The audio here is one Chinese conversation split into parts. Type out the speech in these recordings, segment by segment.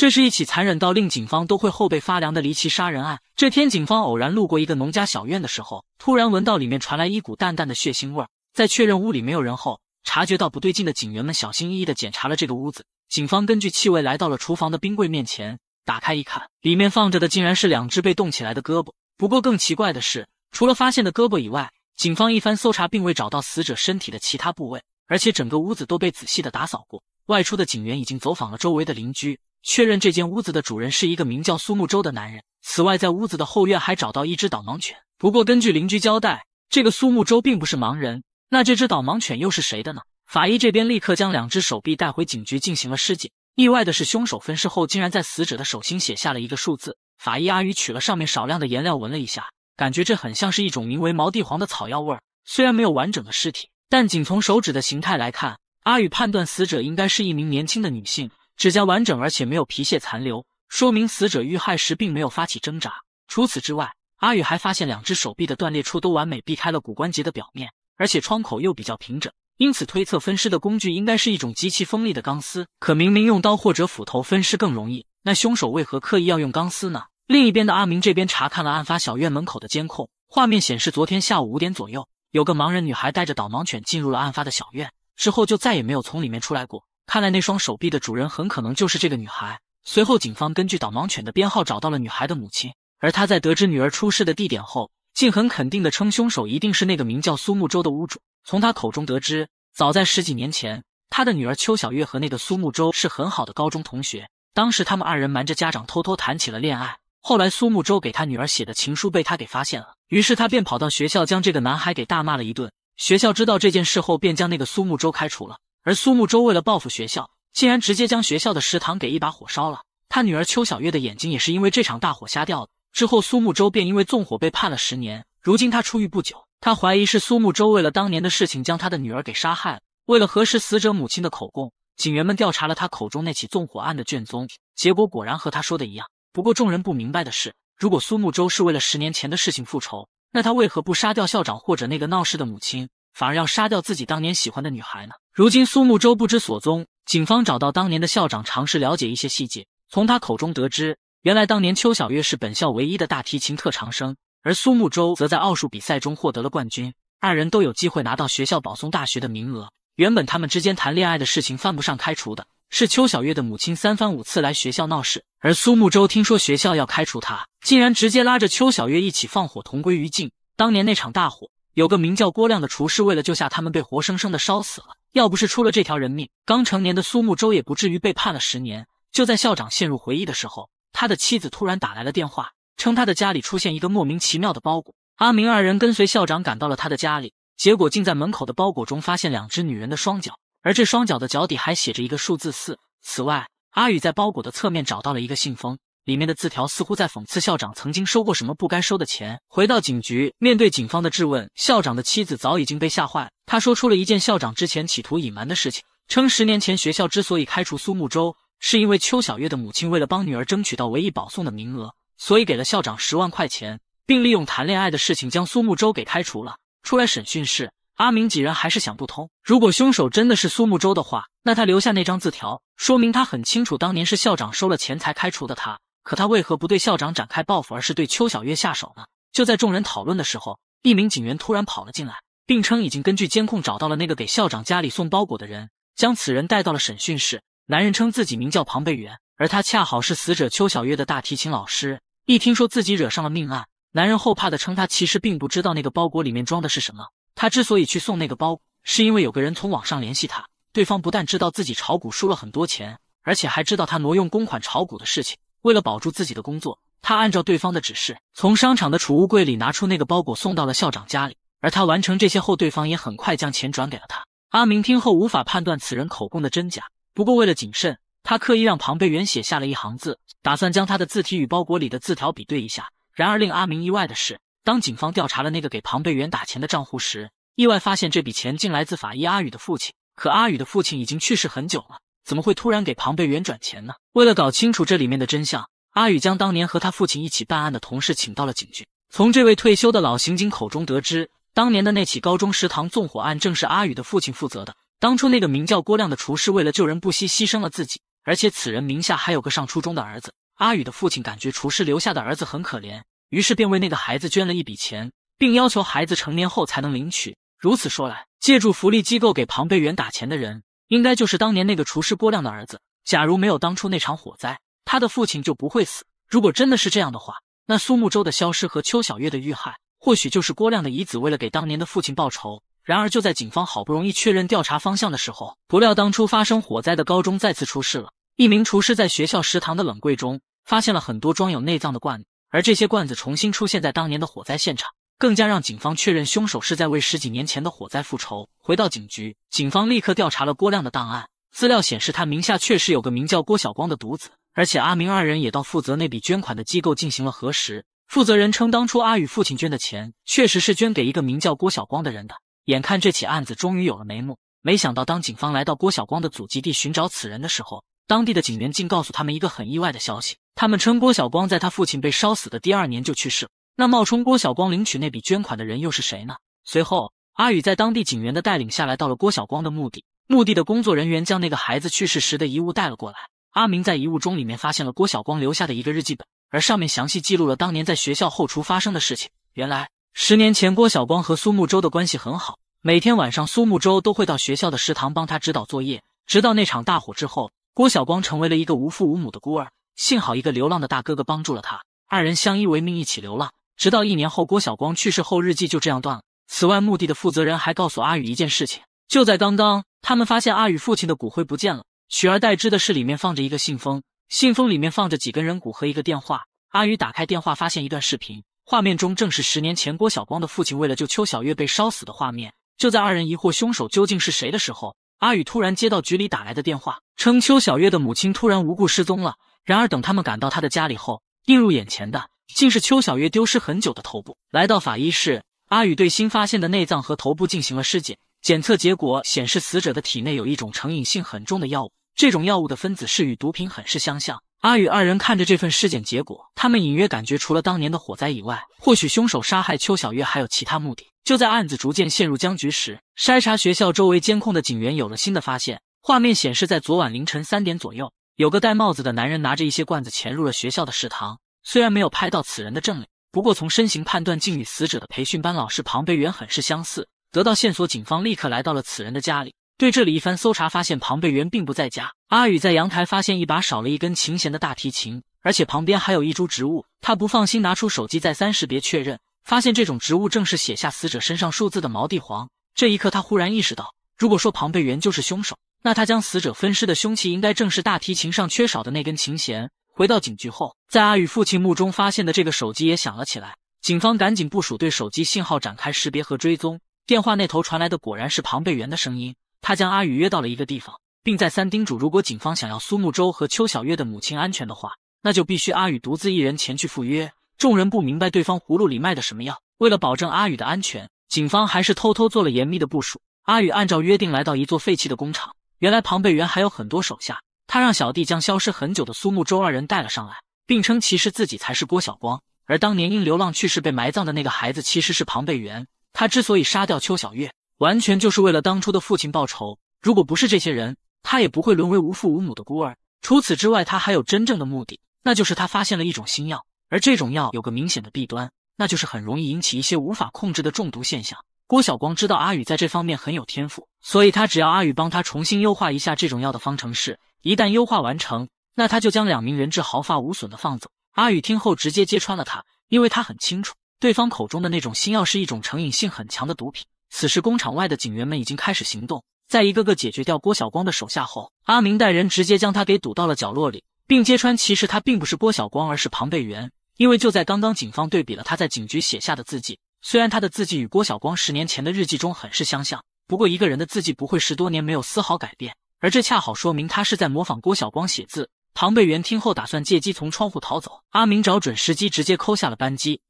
这是一起残忍到令警方都会后背发凉的离奇杀人案。这天，警方偶然路过一个农家小院的时候，突然闻到里面传来一股淡淡的血腥味儿。在确认屋里没有人后，察觉到不对劲的警员们小心翼翼地检查了这个屋子。警方根据气味来到了厨房的冰柜面前，打开一看，里面放着的竟然是两只被冻起来的胳膊。不过更奇怪的是，除了发现的胳膊以外，警方一番搜查并未找到死者身体的其他部位，而且整个屋子都被仔细地打扫过。外出的警员已经走访了周围的邻居。确认这间屋子的主人是一个名叫苏木洲的男人。此外，在屋子的后院还找到一只导盲犬。不过，根据邻居交代，这个苏木洲并不是盲人。那这只导盲犬又是谁的呢？法医这边立刻将两只手臂带回警局进行了尸检。意外的是，凶手分尸后竟然在死者的手心写下了一个数字。法医阿宇取了上面少量的颜料闻了一下，感觉这很像是一种名为毛地黄的草药味儿。虽然没有完整的尸体，但仅从手指的形态来看，阿宇判断死者应该是一名年轻的女性。指甲完整，而且没有皮屑残留，说明死者遇害时并没有发起挣扎。除此之外，阿宇还发现两只手臂的断裂处都完美避开了骨关节的表面，而且创口又比较平整，因此推测分尸的工具应该是一种极其锋利的钢丝。可明明用刀或者斧头分尸更容易，那凶手为何刻意要用钢丝呢？另一边的阿明这边查看了案发小院门口的监控，画面显示昨天下午五点左右，有个盲人女孩带着导盲犬进入了案发的小院，之后就再也没有从里面出来过。看来那双手臂的主人很可能就是这个女孩。随后，警方根据导盲犬的编号找到了女孩的母亲，而她在得知女儿出事的地点后，竟很肯定地称凶手一定是那个名叫苏慕洲的屋主。从他口中得知，早在十几年前，他的女儿邱小月和那个苏慕洲是很好的高中同学，当时他们二人瞒着家长偷偷谈起了恋爱。后来，苏慕洲给他女儿写的情书被他给发现了，于是他便跑到学校将这个男孩给大骂了一顿。学校知道这件事后，便将那个苏慕洲开除了。而苏慕洲为了报复学校，竟然直接将学校的食堂给一把火烧了。他女儿邱小月的眼睛也是因为这场大火瞎掉了。之后，苏慕洲便因为纵火被判了十年。如今他出狱不久，他怀疑是苏慕洲为了当年的事情将他的女儿给杀害了。为了核实死者母亲的口供，警员们调查了他口中那起纵火案的卷宗，结果果然和他说的一样。不过众人不明白的是，如果苏慕洲是为了十年前的事情复仇，那他为何不杀掉校长或者那个闹事的母亲，反而要杀掉自己当年喜欢的女孩呢？如今苏慕洲不知所踪，警方找到当年的校长，尝试了解一些细节。从他口中得知，原来当年邱小月是本校唯一的大提琴特长生，而苏慕洲则在奥数比赛中获得了冠军，二人都有机会拿到学校保送大学的名额。原本他们之间谈恋爱的事情犯不上开除的，是邱小月的母亲三番五次来学校闹事，而苏慕洲听说学校要开除他，竟然直接拉着邱小月一起放火，同归于尽。当年那场大火。有个名叫郭亮的厨师，为了救下他们，被活生生的烧死了。要不是出了这条人命，刚成年的苏慕舟也不至于被判了十年。就在校长陷入回忆的时候，他的妻子突然打来了电话，称他的家里出现一个莫名其妙的包裹。阿明二人跟随校长赶到了他的家里，结果竟在门口的包裹中发现两只女人的双脚，而这双脚的脚底还写着一个数字四。此外，阿宇在包裹的侧面找到了一个信封。里面的字条似乎在讽刺校长曾经收过什么不该收的钱。回到警局，面对警方的质问，校长的妻子早已经被吓坏了。说出了一件校长之前企图隐瞒的事情，称十年前学校之所以开除苏慕洲，是因为邱小月的母亲为了帮女儿争取到唯一保送的名额，所以给了校长十万块钱，并利用谈恋爱的事情将苏慕洲给开除了。出来审讯室，阿明几人还是想不通，如果凶手真的是苏慕洲的话，那他留下那张字条，说明他很清楚当年是校长收了钱才开除的他。可他为何不对校长展开报复，而是对邱小月下手呢？就在众人讨论的时候，一名警员突然跑了进来，并称已经根据监控找到了那个给校长家里送包裹的人，将此人带到了审讯室。男人称自己名叫庞贝元，而他恰好是死者邱小月的大提琴老师。一听说自己惹上了命案，男人后怕的称他其实并不知道那个包裹里面装的是什么。他之所以去送那个包是因为有个人从网上联系他，对方不但知道自己炒股输了很多钱，而且还知道他挪用公款炒股的事情。为了保住自己的工作，他按照对方的指示，从商场的储物柜里拿出那个包裹，送到了校长家里。而他完成这些后，对方也很快将钱转给了他。阿明听后无法判断此人口供的真假，不过为了谨慎，他刻意让庞贝元写下了一行字，打算将他的字体与包裹里的字条比对一下。然而令阿明意外的是，当警方调查了那个给庞贝元打钱的账户时，意外发现这笔钱竟来自法医阿宇的父亲。可阿宇的父亲已经去世很久了。怎么会突然给庞贝元转钱呢？为了搞清楚这里面的真相，阿宇将当年和他父亲一起办案的同事请到了警局。从这位退休的老刑警口中得知，当年的那起高中食堂纵火案正是阿宇的父亲负责的。当初那个名叫郭亮的厨师为了救人不惜牺牲了自己，而且此人名下还有个上初中的儿子。阿宇的父亲感觉厨师留下的儿子很可怜，于是便为那个孩子捐了一笔钱，并要求孩子成年后才能领取。如此说来，借助福利机构给庞贝元打钱的人。应该就是当年那个厨师郭亮的儿子。假如没有当初那场火灾，他的父亲就不会死。如果真的是这样的话，那苏慕洲的消失和邱小月的遇害，或许就是郭亮的遗子为了给当年的父亲报仇。然而，就在警方好不容易确认调查方向的时候，不料当初发生火灾的高中再次出事了。一名厨师在学校食堂的冷柜中发现了很多装有内脏的罐，而这些罐子重新出现在当年的火灾现场。更加让警方确认凶手是在为十几年前的火灾复仇。回到警局，警方立刻调查了郭亮的档案，资料显示他名下确实有个名叫郭晓光的独子，而且阿明二人也到负责那笔捐款的机构进行了核实。负责人称，当初阿宇父亲捐的钱确实是捐给一个名叫郭晓光的人的。眼看这起案子终于有了眉目，没想到当警方来到郭晓光的祖籍地寻找此人的时候，当地的警员竟告诉他们一个很意外的消息：他们称郭晓光在他父亲被烧死的第二年就去世了。那冒充郭晓光领取那笔捐款的人又是谁呢？随后，阿宇在当地警员的带领下来到了郭晓光的墓地。墓地的工作人员将那个孩子去世时的遗物带了过来。阿明在遗物中里面发现了郭晓光留下的一个日记本，而上面详细记录了当年在学校后厨发生的事情。原来，十年前郭晓光和苏慕洲的关系很好，每天晚上苏慕洲都会到学校的食堂帮他指导作业。直到那场大火之后，郭晓光成为了一个无父无母的孤儿。幸好一个流浪的大哥哥帮助了他，二人相依为命，一起流浪。直到一年后，郭晓光去世后，日记就这样断了。此外，墓地的负责人还告诉阿宇一件事情：就在刚刚，他们发现阿宇父亲的骨灰不见了，取而代之的是里面放着一个信封，信封里面放着几根人骨和一个电话。阿宇打开电话，发现一段视频，画面中正是十年前郭晓光的父亲为了救邱小月被烧死的画面。就在二人疑惑凶手究竟是谁的时候，阿宇突然接到局里打来的电话，称邱小月的母亲突然无故失踪了。然而，等他们赶到她的家里后，映入眼前的……竟是邱小月丢失很久的头部。来到法医室，阿宇对新发现的内脏和头部进行了尸检，检测结果显示，死者的体内有一种成瘾性很重的药物。这种药物的分子式与毒品很是相像。阿宇二人看着这份尸检结果，他们隐约感觉，除了当年的火灾以外，或许凶手杀害邱小月还有其他目的。就在案子逐渐陷入僵局时，筛查学校周围监控的警员有了新的发现。画面显示，在昨晚凌晨三点左右，有个戴帽子的男人拿着一些罐子潜入了学校的食堂。虽然没有拍到此人的正脸，不过从身形判断，竟与死者的培训班老师庞贝元很是相似。得到线索，警方立刻来到了此人的家里，对这里一番搜查，发现庞贝元并不在家。阿宇在阳台发现一把少了一根琴弦的大提琴，而且旁边还有一株植物。他不放心，拿出手机再三识别确认，发现这种植物正是写下死者身上数字的毛地黄。这一刻，他忽然意识到，如果说庞贝元就是凶手，那他将死者分尸的凶器，应该正是大提琴上缺少的那根琴弦。回到警局后，在阿宇父亲墓中发现的这个手机也响了起来。警方赶紧部署，对手机信号展开识别和追踪。电话那头传来的果然是庞贝元的声音。他将阿宇约到了一个地方，并再三叮嘱，如果警方想要苏慕洲和邱小月的母亲安全的话，那就必须阿宇独自一人前去赴约。众人不明白对方葫芦里卖的什么药。为了保证阿宇的安全，警方还是偷偷做了严密的部署。阿宇按照约定来到一座废弃的工厂。原来庞贝元还有很多手下。他让小弟将消失很久的苏慕舟二人带了上来，并称其实自己才是郭晓光，而当年因流浪去世被埋葬的那个孩子其实是庞贝元。他之所以杀掉邱小月，完全就是为了当初的父亲报仇。如果不是这些人，他也不会沦为无父无母的孤儿。除此之外，他还有真正的目的，那就是他发现了一种新药，而这种药有个明显的弊端，那就是很容易引起一些无法控制的中毒现象。郭晓光知道阿宇在这方面很有天赋，所以他只要阿宇帮他重新优化一下这种药的方程式。一旦优化完成，那他就将两名人质毫发无损的放走。阿宇听后直接揭穿了他，因为他很清楚对方口中的那种新药是一种成瘾性很强的毒品。此时工厂外的警员们已经开始行动，在一个个解决掉郭晓光的手下后，阿明带人直接将他给堵到了角落里，并揭穿其实他并不是郭晓光，而是庞贝元。因为就在刚刚，警方对比了他在警局写下的字迹，虽然他的字迹与郭晓光十年前的日记中很是相像，不过一个人的字迹不会十多年没有丝毫改变。而这恰好说明他是在模仿郭晓光写字。庞贝元听后打算借机从窗户逃走。阿明找准时机，直接抠下了扳机。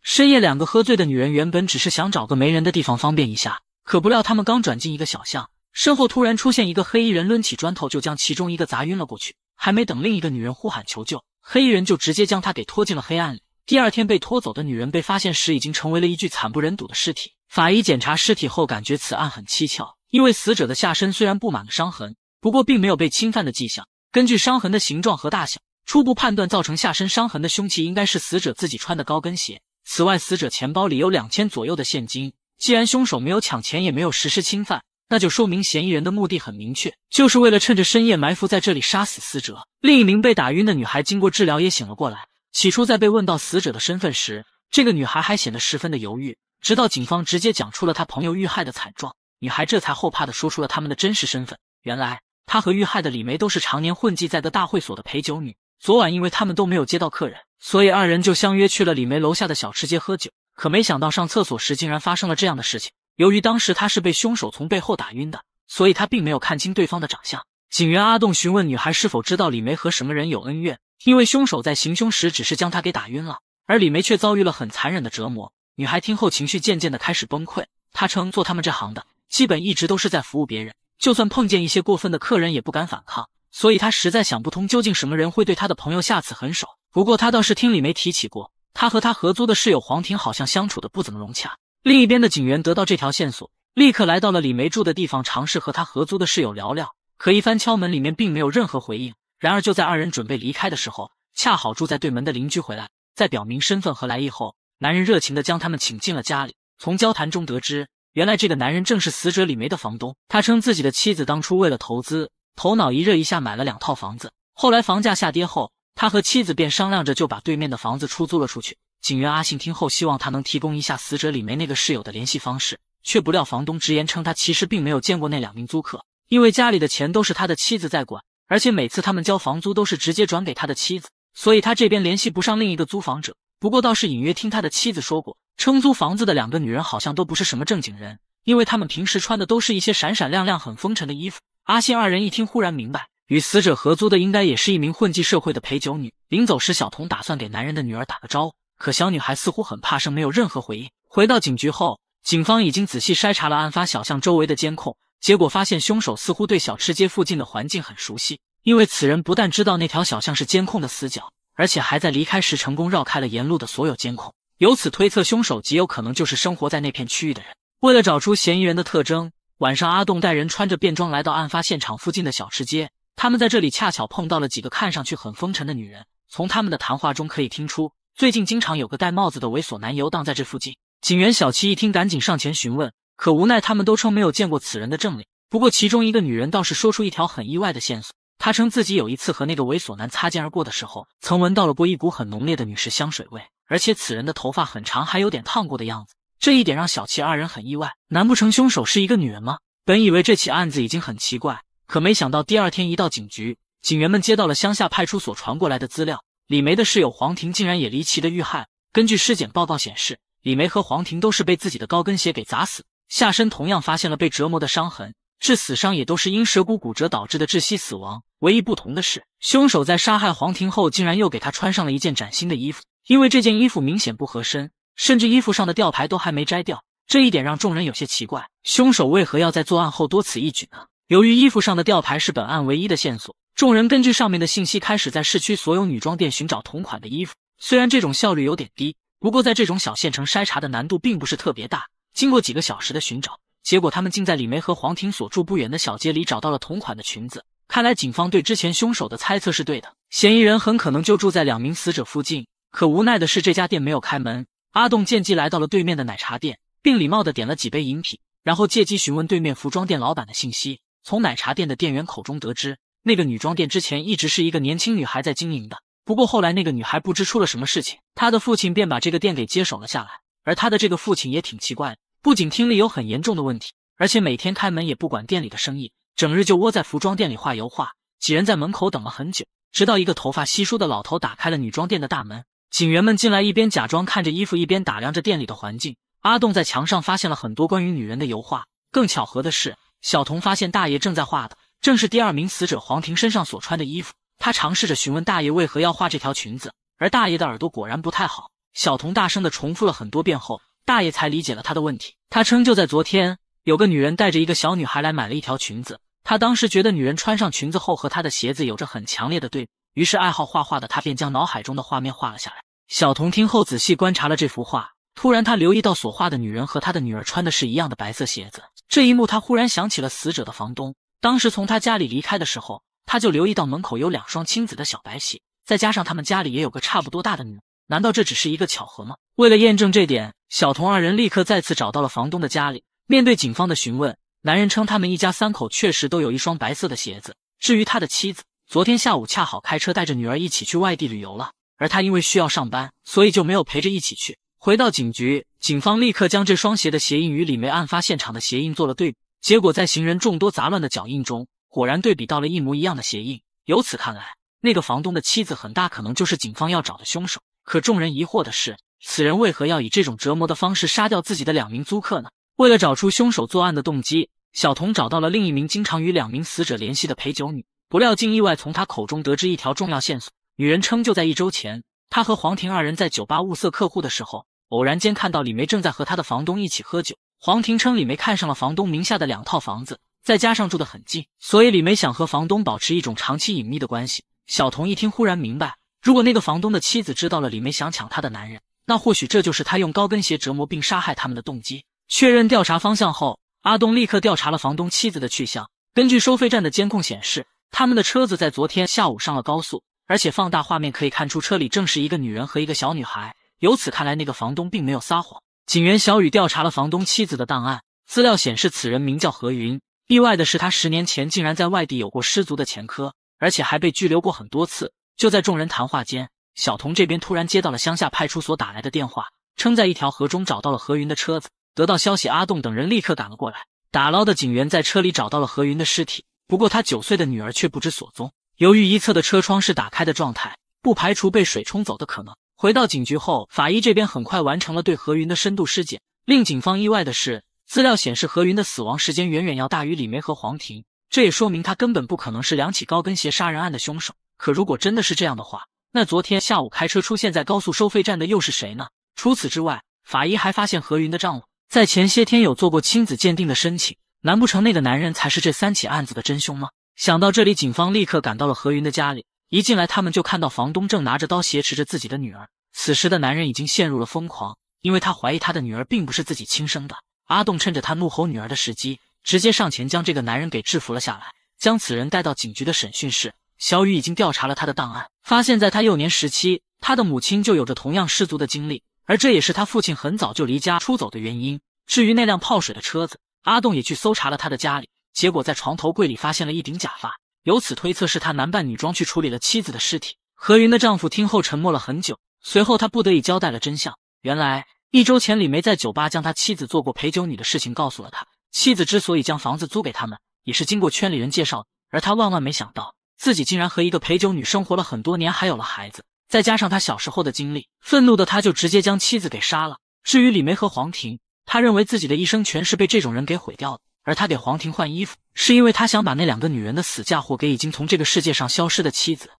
深夜，两个喝醉的女人原本只是想找个没人的地方方便一下，可不料他们刚转进一个小巷，身后突然出现一个黑衣人，抡起砖头就将其中一个砸晕了过去。还没等另一个女人呼喊求救，黑衣人就直接将她给拖进了黑暗里。第二天被拖走的女人被发现时，已经成为了一具惨不忍睹的尸体。法医检查尸体后，感觉此案很蹊跷。因为死者的下身虽然布满了伤痕，不过并没有被侵犯的迹象。根据伤痕的形状和大小，初步判断造成下身伤痕的凶器应该是死者自己穿的高跟鞋。此外，死者钱包里有两千左右的现金。既然凶手没有抢钱，也没有实施侵犯，那就说明嫌疑人的目的很明确，就是为了趁着深夜埋伏在这里杀死死者。另一名被打晕的女孩经过治疗也醒了过来。起初在被问到死者的身份时，这个女孩还显得十分的犹豫，直到警方直接讲出了她朋友遇害的惨状。女孩这才后怕的说出了他们的真实身份。原来，她和遇害的李梅都是常年混迹在的大会所的陪酒女。昨晚，因为他们都没有接到客人，所以二人就相约去了李梅楼下的小吃街喝酒。可没想到，上厕所时竟然发生了这样的事情。由于当时她是被凶手从背后打晕的，所以她并没有看清对方的长相。警员阿栋询问女孩是否知道李梅和什么人有恩怨，因为凶手在行凶时只是将她给打晕了，而李梅却遭遇了很残忍的折磨。女孩听后，情绪渐渐的开始崩溃。她称做他们这行的。基本一直都是在服务别人，就算碰见一些过分的客人也不敢反抗，所以他实在想不通究竟什么人会对他的朋友下此狠手。不过他倒是听李梅提起过，他和他合租的室友黄婷好像相处的不怎么融洽。另一边的警员得到这条线索，立刻来到了李梅住的地方，尝试和他合租的室友聊聊。可一番敲门，里面并没有任何回应。然而就在二人准备离开的时候，恰好住在对门的邻居回来，在表明身份和来意后，男人热情地将他们请进了家里。从交谈中得知。原来这个男人正是死者李梅的房东。他称自己的妻子当初为了投资，头脑一热一下买了两套房子。后来房价下跌后，他和妻子便商量着就把对面的房子出租了出去。警员阿信听后，希望他能提供一下死者李梅那个室友的联系方式。却不料房东直言称他其实并没有见过那两名租客，因为家里的钱都是他的妻子在管，而且每次他们交房租都是直接转给他的妻子，所以他这边联系不上另一个租房者。不过倒是隐约听他的妻子说过。称租房子的两个女人好像都不是什么正经人，因为她们平时穿的都是一些闪闪亮亮、很风尘的衣服。阿信二人一听，忽然明白，与死者合租的应该也是一名混迹社会的陪酒女。临走时，小童打算给男人的女儿打个招呼，可小女孩似乎很怕生，没有任何回应。回到警局后，警方已经仔细筛查了案发小巷周围的监控，结果发现凶手似乎对小吃街附近的环境很熟悉，因为此人不但知道那条小巷是监控的死角，而且还在离开时成功绕开了沿路的所有监控。由此推测，凶手极有可能就是生活在那片区域的人。为了找出嫌疑人的特征，晚上阿栋带人穿着便装来到案发现场附近的小吃街。他们在这里恰巧碰到了几个看上去很风尘的女人。从他们的谈话中可以听出，最近经常有个戴帽子的猥琐男游荡在这附近。警员小七一听，赶紧上前询问，可无奈他们都称没有见过此人的正脸。不过其中一个女人倒是说出一条很意外的线索，她称自己有一次和那个猥琐男擦肩而过的时候，曾闻到了过一股很浓烈的女士香水味。而且此人的头发很长，还有点烫过的样子，这一点让小齐二人很意外。难不成凶手是一个女人吗？本以为这起案子已经很奇怪，可没想到第二天一到警局，警员们接到了乡下派出所传过来的资料：李梅的室友黄婷竟然也离奇的遇害。根据尸检报告显示，李梅和黄婷都是被自己的高跟鞋给砸死，下身同样发现了被折磨的伤痕，致死伤也都是因舌骨骨折导致的窒息死亡。唯一不同的是，凶手在杀害黄婷后，竟然又给她穿上了一件崭新的衣服。因为这件衣服明显不合身，甚至衣服上的吊牌都还没摘掉，这一点让众人有些奇怪。凶手为何要在作案后多此一举呢？由于衣服上的吊牌是本案唯一的线索，众人根据上面的信息开始在市区所有女装店寻找同款的衣服。虽然这种效率有点低，不过在这种小县城筛查的难度并不是特别大。经过几个小时的寻找，结果他们竟在李梅和黄婷所住不远的小街里找到了同款的裙子。看来警方对之前凶手的猜测是对的，嫌疑人很可能就住在两名死者附近。可无奈的是，这家店没有开门。阿栋见机来到了对面的奶茶店，并礼貌的点了几杯饮品，然后借机询问对面服装店老板的信息。从奶茶店的店员口中得知，那个女装店之前一直是一个年轻女孩在经营的，不过后来那个女孩不知出了什么事情，她的父亲便把这个店给接手了下来。而他的这个父亲也挺奇怪，不仅听力有很严重的问题，而且每天开门也不管店里的生意，整日就窝在服装店里画油画。几人在门口等了很久，直到一个头发稀疏的老头打开了女装店的大门。警员们进来，一边假装看着衣服，一边打量着店里的环境。阿栋在墙上发现了很多关于女人的油画。更巧合的是，小童发现大爷正在画的正是第二名死者黄婷身上所穿的衣服。他尝试着询问大爷为何要画这条裙子，而大爷的耳朵果然不太好。小童大声的重复了很多遍后，大爷才理解了他的问题。他称就在昨天，有个女人带着一个小女孩来买了一条裙子，他当时觉得女人穿上裙子后和她的鞋子有着很强烈的对。于是爱好画画的他便将脑海中的画面画了下来。小童听后仔细观察了这幅画，突然他留意到所画的女人和他的女儿穿的是一样的白色鞋子。这一幕他忽然想起了死者的房东，当时从他家里离开的时候，他就留意到门口有两双青紫的小白鞋，再加上他们家里也有个差不多大的女儿，难道这只是一个巧合吗？为了验证这点，小童二人立刻再次找到了房东的家里。面对警方的询问，男人称他们一家三口确实都有一双白色的鞋子，至于他的妻子。昨天下午恰好开车带着女儿一起去外地旅游了，而他因为需要上班，所以就没有陪着一起去。回到警局，警方立刻将这双鞋的鞋印与李梅案发现场的鞋印做了对比，结果在行人众多、杂乱的脚印中，果然对比到了一模一样的鞋印。由此看来，那个房东的妻子很大可能就是警方要找的凶手。可众人疑惑的是，此人为何要以这种折磨的方式杀掉自己的两名租客呢？为了找出凶手作案的动机，小童找到了另一名经常与两名死者联系的陪酒女。不料，竟意外从他口中得知一条重要线索。女人称，就在一周前，她和黄婷二人在酒吧物色客户的时候，偶然间看到李梅正在和他的房东一起喝酒。黄婷称，李梅看上了房东名下的两套房子，再加上住得很近，所以李梅想和房东保持一种长期隐秘的关系。小童一听，忽然明白，如果那个房东的妻子知道了李梅想抢他的男人，那或许这就是他用高跟鞋折磨并杀害他们的动机。确认调查方向后，阿东立刻调查了房东妻子的去向。根据收费站的监控显示，他们的车子在昨天下午上了高速，而且放大画面可以看出，车里正是一个女人和一个小女孩。由此看来，那个房东并没有撒谎。警员小雨调查了房东妻子的档案，资料显示此人名叫何云。意外的是，他十年前竟然在外地有过失足的前科，而且还被拘留过很多次。就在众人谈话间，小童这边突然接到了乡下派出所打来的电话，称在一条河中找到了何云的车子。得到消息，阿栋等人立刻赶了过来。打捞的警员在车里找到了何云的尸体。不过，他九岁的女儿却不知所踪。由于一侧的车窗是打开的状态，不排除被水冲走的可能。回到警局后，法医这边很快完成了对何云的深度尸检。令警方意外的是，资料显示何云的死亡时间远远要大于李梅和黄婷，这也说明他根本不可能是两起高跟鞋杀人案的凶手。可如果真的是这样的话，那昨天下午开车出现在高速收费站的又是谁呢？除此之外，法医还发现何云的丈夫在前些天有做过亲子鉴定的申请。难不成那个男人才是这三起案子的真凶吗？想到这里，警方立刻赶到了何云的家里。一进来，他们就看到房东正拿着刀挟持着自己的女儿。此时的男人已经陷入了疯狂，因为他怀疑他的女儿并不是自己亲生的。阿栋趁着他怒吼女儿的时机，直接上前将这个男人给制服了下来，将此人带到警局的审讯室。小雨已经调查了他的档案，发现在他幼年时期，他的母亲就有着同样失足的经历，而这也是他父亲很早就离家出走的原因。至于那辆泡水的车子，阿栋也去搜查了他的家里，结果在床头柜里发现了一顶假发，由此推测是他男扮女装去处理了妻子的尸体。何云的丈夫听后沉默了很久，随后他不得已交代了真相。原来一周前，李梅在酒吧将他妻子做过陪酒女的事情告诉了他。妻子之所以将房子租给他们，也是经过圈里人介绍。而他万万没想到，自己竟然和一个陪酒女生活了很多年，还有了孩子。再加上他小时候的经历，愤怒的他就直接将妻子给杀了。至于李梅和黄婷。他认为自己的一生全是被这种人给毁掉的，而他给黄婷换衣服，是因为他想把那两个女人的死嫁祸给已经从这个世界上消失的妻子。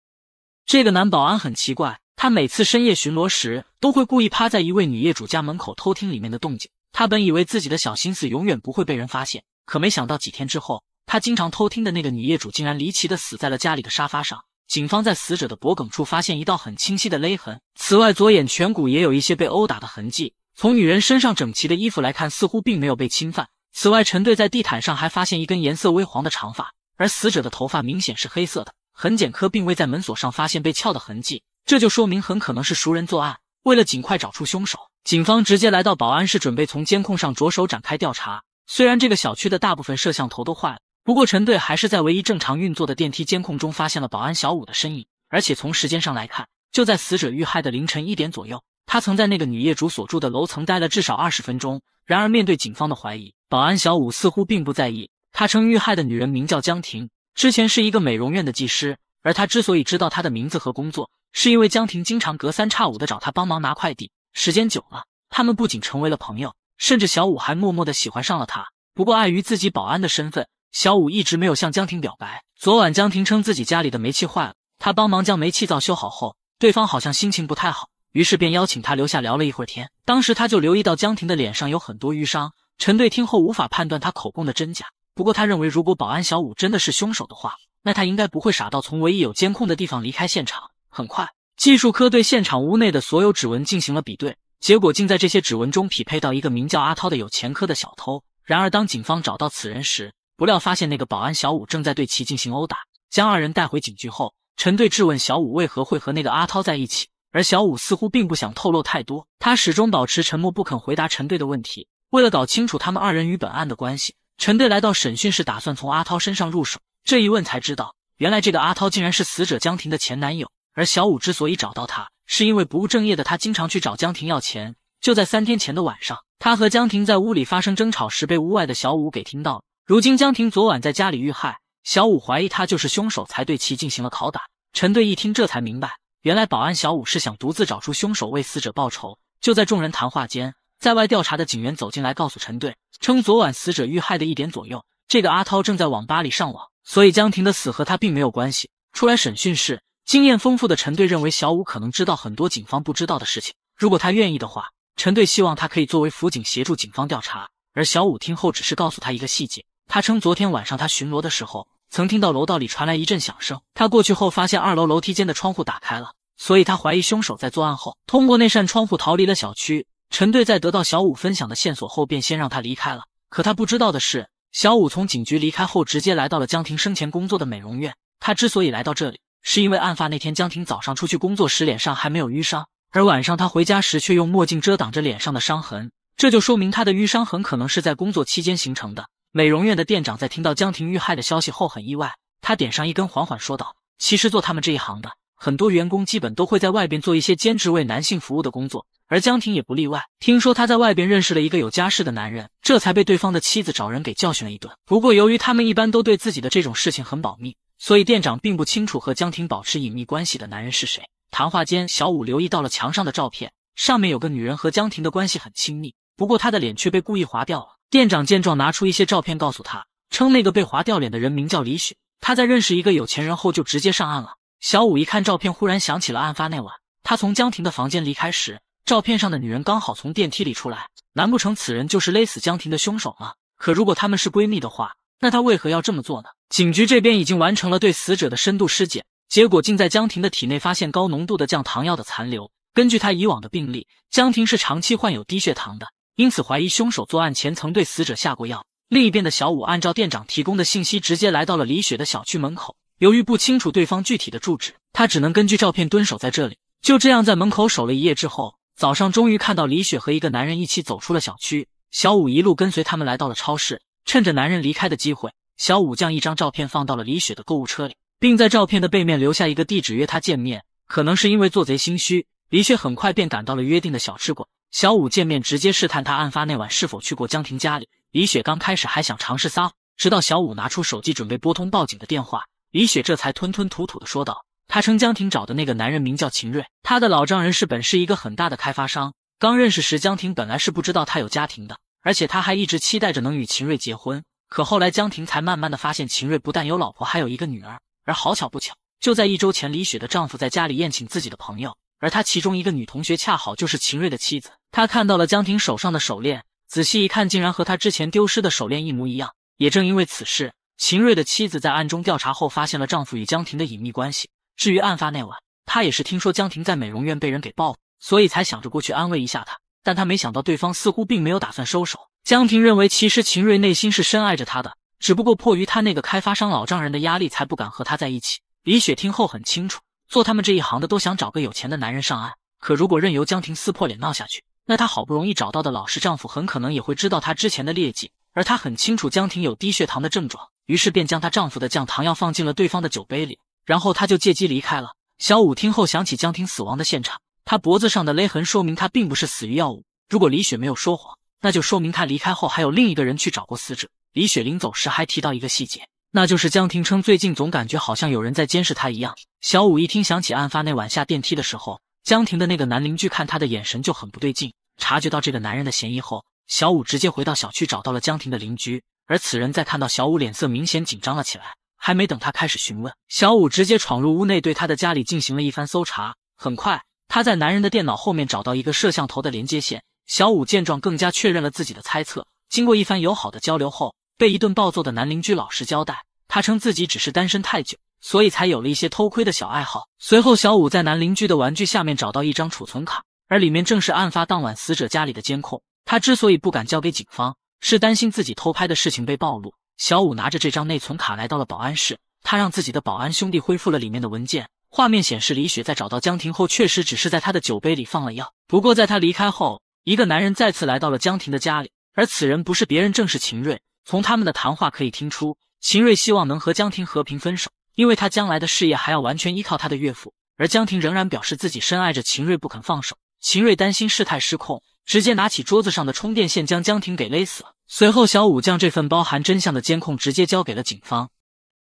这个男保安很奇怪，他每次深夜巡逻时，都会故意趴在一位女业主家门口偷听里面的动静。他本以为自己的小心思永远不会被人发现，可没想到几天之后，他经常偷听的那个女业主竟然离奇的死在了家里的沙发上。警方在死者的脖颈处发现一道很清晰的勒痕，此外左眼颧骨也有一些被殴打的痕迹。从女人身上整齐的衣服来看，似乎并没有被侵犯。此外，陈队在地毯上还发现一根颜色微黄的长发，而死者的头发明显是黑色的。痕检科并未在门锁上发现被撬的痕迹，这就说明很可能是熟人作案。为了尽快找出凶手，警方直接来到保安室，准备从监控上着手展开调查。虽然这个小区的大部分摄像头都坏，了，不过陈队还是在唯一正常运作的电梯监控中发现了保安小五的身影，而且从时间上来看，就在死者遇害的凌晨一点左右。他曾在那个女业主所住的楼层待了至少二十分钟。然而，面对警方的怀疑，保安小五似乎并不在意。他称遇害的女人名叫江婷，之前是一个美容院的技师。而他之所以知道她的名字和工作，是因为江婷经常隔三差五的找他帮忙拿快递。时间久了，他们不仅成为了朋友，甚至小五还默默的喜欢上了她。不过，碍于自己保安的身份，小五一直没有向江婷表白。昨晚，江婷称自己家里的煤气坏了，他帮忙将煤气灶修好后，对方好像心情不太好。于是便邀请他留下聊了一会儿天。当时他就留意到江婷的脸上有很多淤伤。陈队听后无法判断他口供的真假，不过他认为如果保安小五真的是凶手的话，那他应该不会傻到从唯一有监控的地方离开现场。很快，技术科对现场屋内的所有指纹进行了比对，结果竟在这些指纹中匹配到一个名叫阿涛的有前科的小偷。然而，当警方找到此人时，不料发现那个保安小五正在对其进行殴打。将二人带回警局后，陈队质问小五为何会和那个阿涛在一起。而小五似乎并不想透露太多，他始终保持沉默，不肯回答陈队的问题。为了搞清楚他们二人与本案的关系，陈队来到审讯室，打算从阿涛身上入手。这一问才知道，原来这个阿涛竟然是死者江婷的前男友。而小五之所以找到他，是因为不务正业的他经常去找江婷要钱。就在三天前的晚上，他和江婷在屋里发生争吵时，被屋外的小五给听到了。如今江婷昨晚在家里遇害，小五怀疑他就是凶手，才对其进行了拷打。陈队一听，这才明白。原来保安小五是想独自找出凶手，为死者报仇。就在众人谈话间，在外调查的警员走进来，告诉陈队，称昨晚死者遇害的一点左右，这个阿涛正在网吧里上网，所以江婷的死和他并没有关系。出来审讯室，经验丰富的陈队认为小五可能知道很多警方不知道的事情，如果他愿意的话，陈队希望他可以作为辅警协助警方调查。而小五听后只是告诉他一个细节，他称昨天晚上他巡逻的时候。曾听到楼道里传来一阵响声，他过去后发现二楼楼梯间的窗户打开了，所以他怀疑凶手在作案后通过那扇窗户逃离了小区。陈队在得到小五分享的线索后，便先让他离开了。可他不知道的是，小五从警局离开后，直接来到了江婷生前工作的美容院。他之所以来到这里，是因为案发那天江婷早上出去工作时脸上还没有淤伤，而晚上他回家时却用墨镜遮挡着脸上的伤痕，这就说明他的淤伤很可能是在工作期间形成的。美容院的店长在听到江婷遇害的消息后很意外，他点上一根，缓缓说道：“其实做他们这一行的很多员工基本都会在外边做一些兼职为男性服务的工作，而江婷也不例外。听说他在外边认识了一个有家室的男人，这才被对方的妻子找人给教训了一顿。不过由于他们一般都对自己的这种事情很保密，所以店长并不清楚和江婷保持隐秘关系的男人是谁。”谈话间，小五留意到了墙上的照片，上面有个女人和江婷的关系很亲密，不过她的脸却被故意划掉了。店长见状，拿出一些照片，告诉他称那个被划掉脸的人名叫李雪，他在认识一个有钱人后就直接上岸了。小五一看照片，忽然想起了案发那晚，他从江婷的房间离开时，照片上的女人刚好从电梯里出来。难不成此人就是勒死江婷的凶手吗？可如果他们是闺蜜的话，那她为何要这么做呢？警局这边已经完成了对死者的深度尸检，结果竟在江婷的体内发现高浓度的降糖药的残留。根据她以往的病例，江婷是长期患有低血糖的。因此怀疑凶手作案前曾对死者下过药。另一边的小五按照店长提供的信息，直接来到了李雪的小区门口。由于不清楚对方具体的住址，他只能根据照片蹲守在这里。就这样，在门口守了一夜之后，早上终于看到李雪和一个男人一起走出了小区。小五一路跟随他们来到了超市，趁着男人离开的机会，小五将一张照片放到了李雪的购物车里，并在照片的背面留下一个地址约他见面。可能是因为做贼心虚，李雪很快便赶到了约定的小吃馆。小五见面直接试探他案发那晚是否去过江婷家里。李雪刚开始还想尝试撒谎，直到小五拿出手机准备拨通报警的电话，李雪这才吞吞吐吐的说道：“她称江婷找的那个男人名叫秦瑞，他的老丈人是本市一个很大的开发商。刚认识时，江婷本来是不知道他有家庭的，而且他还一直期待着能与秦瑞结婚。可后来，江婷才慢慢的发现秦瑞不但有老婆，还有一个女儿。而好巧不巧，就在一周前，李雪的丈夫在家里宴请自己的朋友，而她其中一个女同学恰好就是秦瑞的妻子。”他看到了江婷手上的手链，仔细一看，竟然和他之前丢失的手链一模一样。也正因为此事，秦瑞的妻子在暗中调查后，发现了丈夫与江婷的隐秘关系。至于案发那晚，她也是听说江婷在美容院被人给报复，所以才想着过去安慰一下她。但她没想到，对方似乎并没有打算收手。江婷认为，其实秦瑞内心是深爱着她的，只不过迫于他那个开发商老丈人的压力，才不敢和她在一起。李雪听后很清楚，做他们这一行的，都想找个有钱的男人上岸。可如果任由江婷撕破脸闹下去，那她好不容易找到的老实丈夫，很可能也会知道她之前的劣迹。而她很清楚江婷有低血糖的症状，于是便将她丈夫的降糖药放进了对方的酒杯里，然后她就借机离开了。小五听后想起江婷死亡的现场，她脖子上的勒痕说明她并不是死于药物。如果李雪没有说谎，那就说明她离开后还有另一个人去找过死者。李雪临走时还提到一个细节，那就是江婷称最近总感觉好像有人在监视她一样。小五一听想起案发那晚下电梯的时候。江婷的那个男邻居看他的眼神就很不对劲，察觉到这个男人的嫌疑后，小五直接回到小区找到了江婷的邻居，而此人在看到小五脸色明显紧张了起来，还没等他开始询问，小五直接闯入屋内，对他的家里进行了一番搜查。很快，他在男人的电脑后面找到一个摄像头的连接线，小五见状更加确认了自己的猜测。经过一番友好的交流后，被一顿暴揍的男邻居老实交代，他称自己只是单身太久。所以才有了一些偷窥的小爱好。随后，小五在男邻居的玩具下面找到一张储存卡，而里面正是案发当晚死者家里的监控。他之所以不敢交给警方，是担心自己偷拍的事情被暴露。小五拿着这张内存卡来到了保安室，他让自己的保安兄弟恢复了里面的文件。画面显示，李雪在找到江婷后，确实只是在她的酒杯里放了药。不过，在她离开后，一个男人再次来到了江婷的家里，而此人不是别人，正是秦瑞。从他们的谈话可以听出，秦瑞希望能和江婷和平分手。因为他将来的事业还要完全依靠他的岳父，而江婷仍然表示自己深爱着秦瑞，不肯放手。秦瑞担心事态失控，直接拿起桌子上的充电线将江婷给勒死了。随后，小武将这份包含真相的监控直接交给了警方。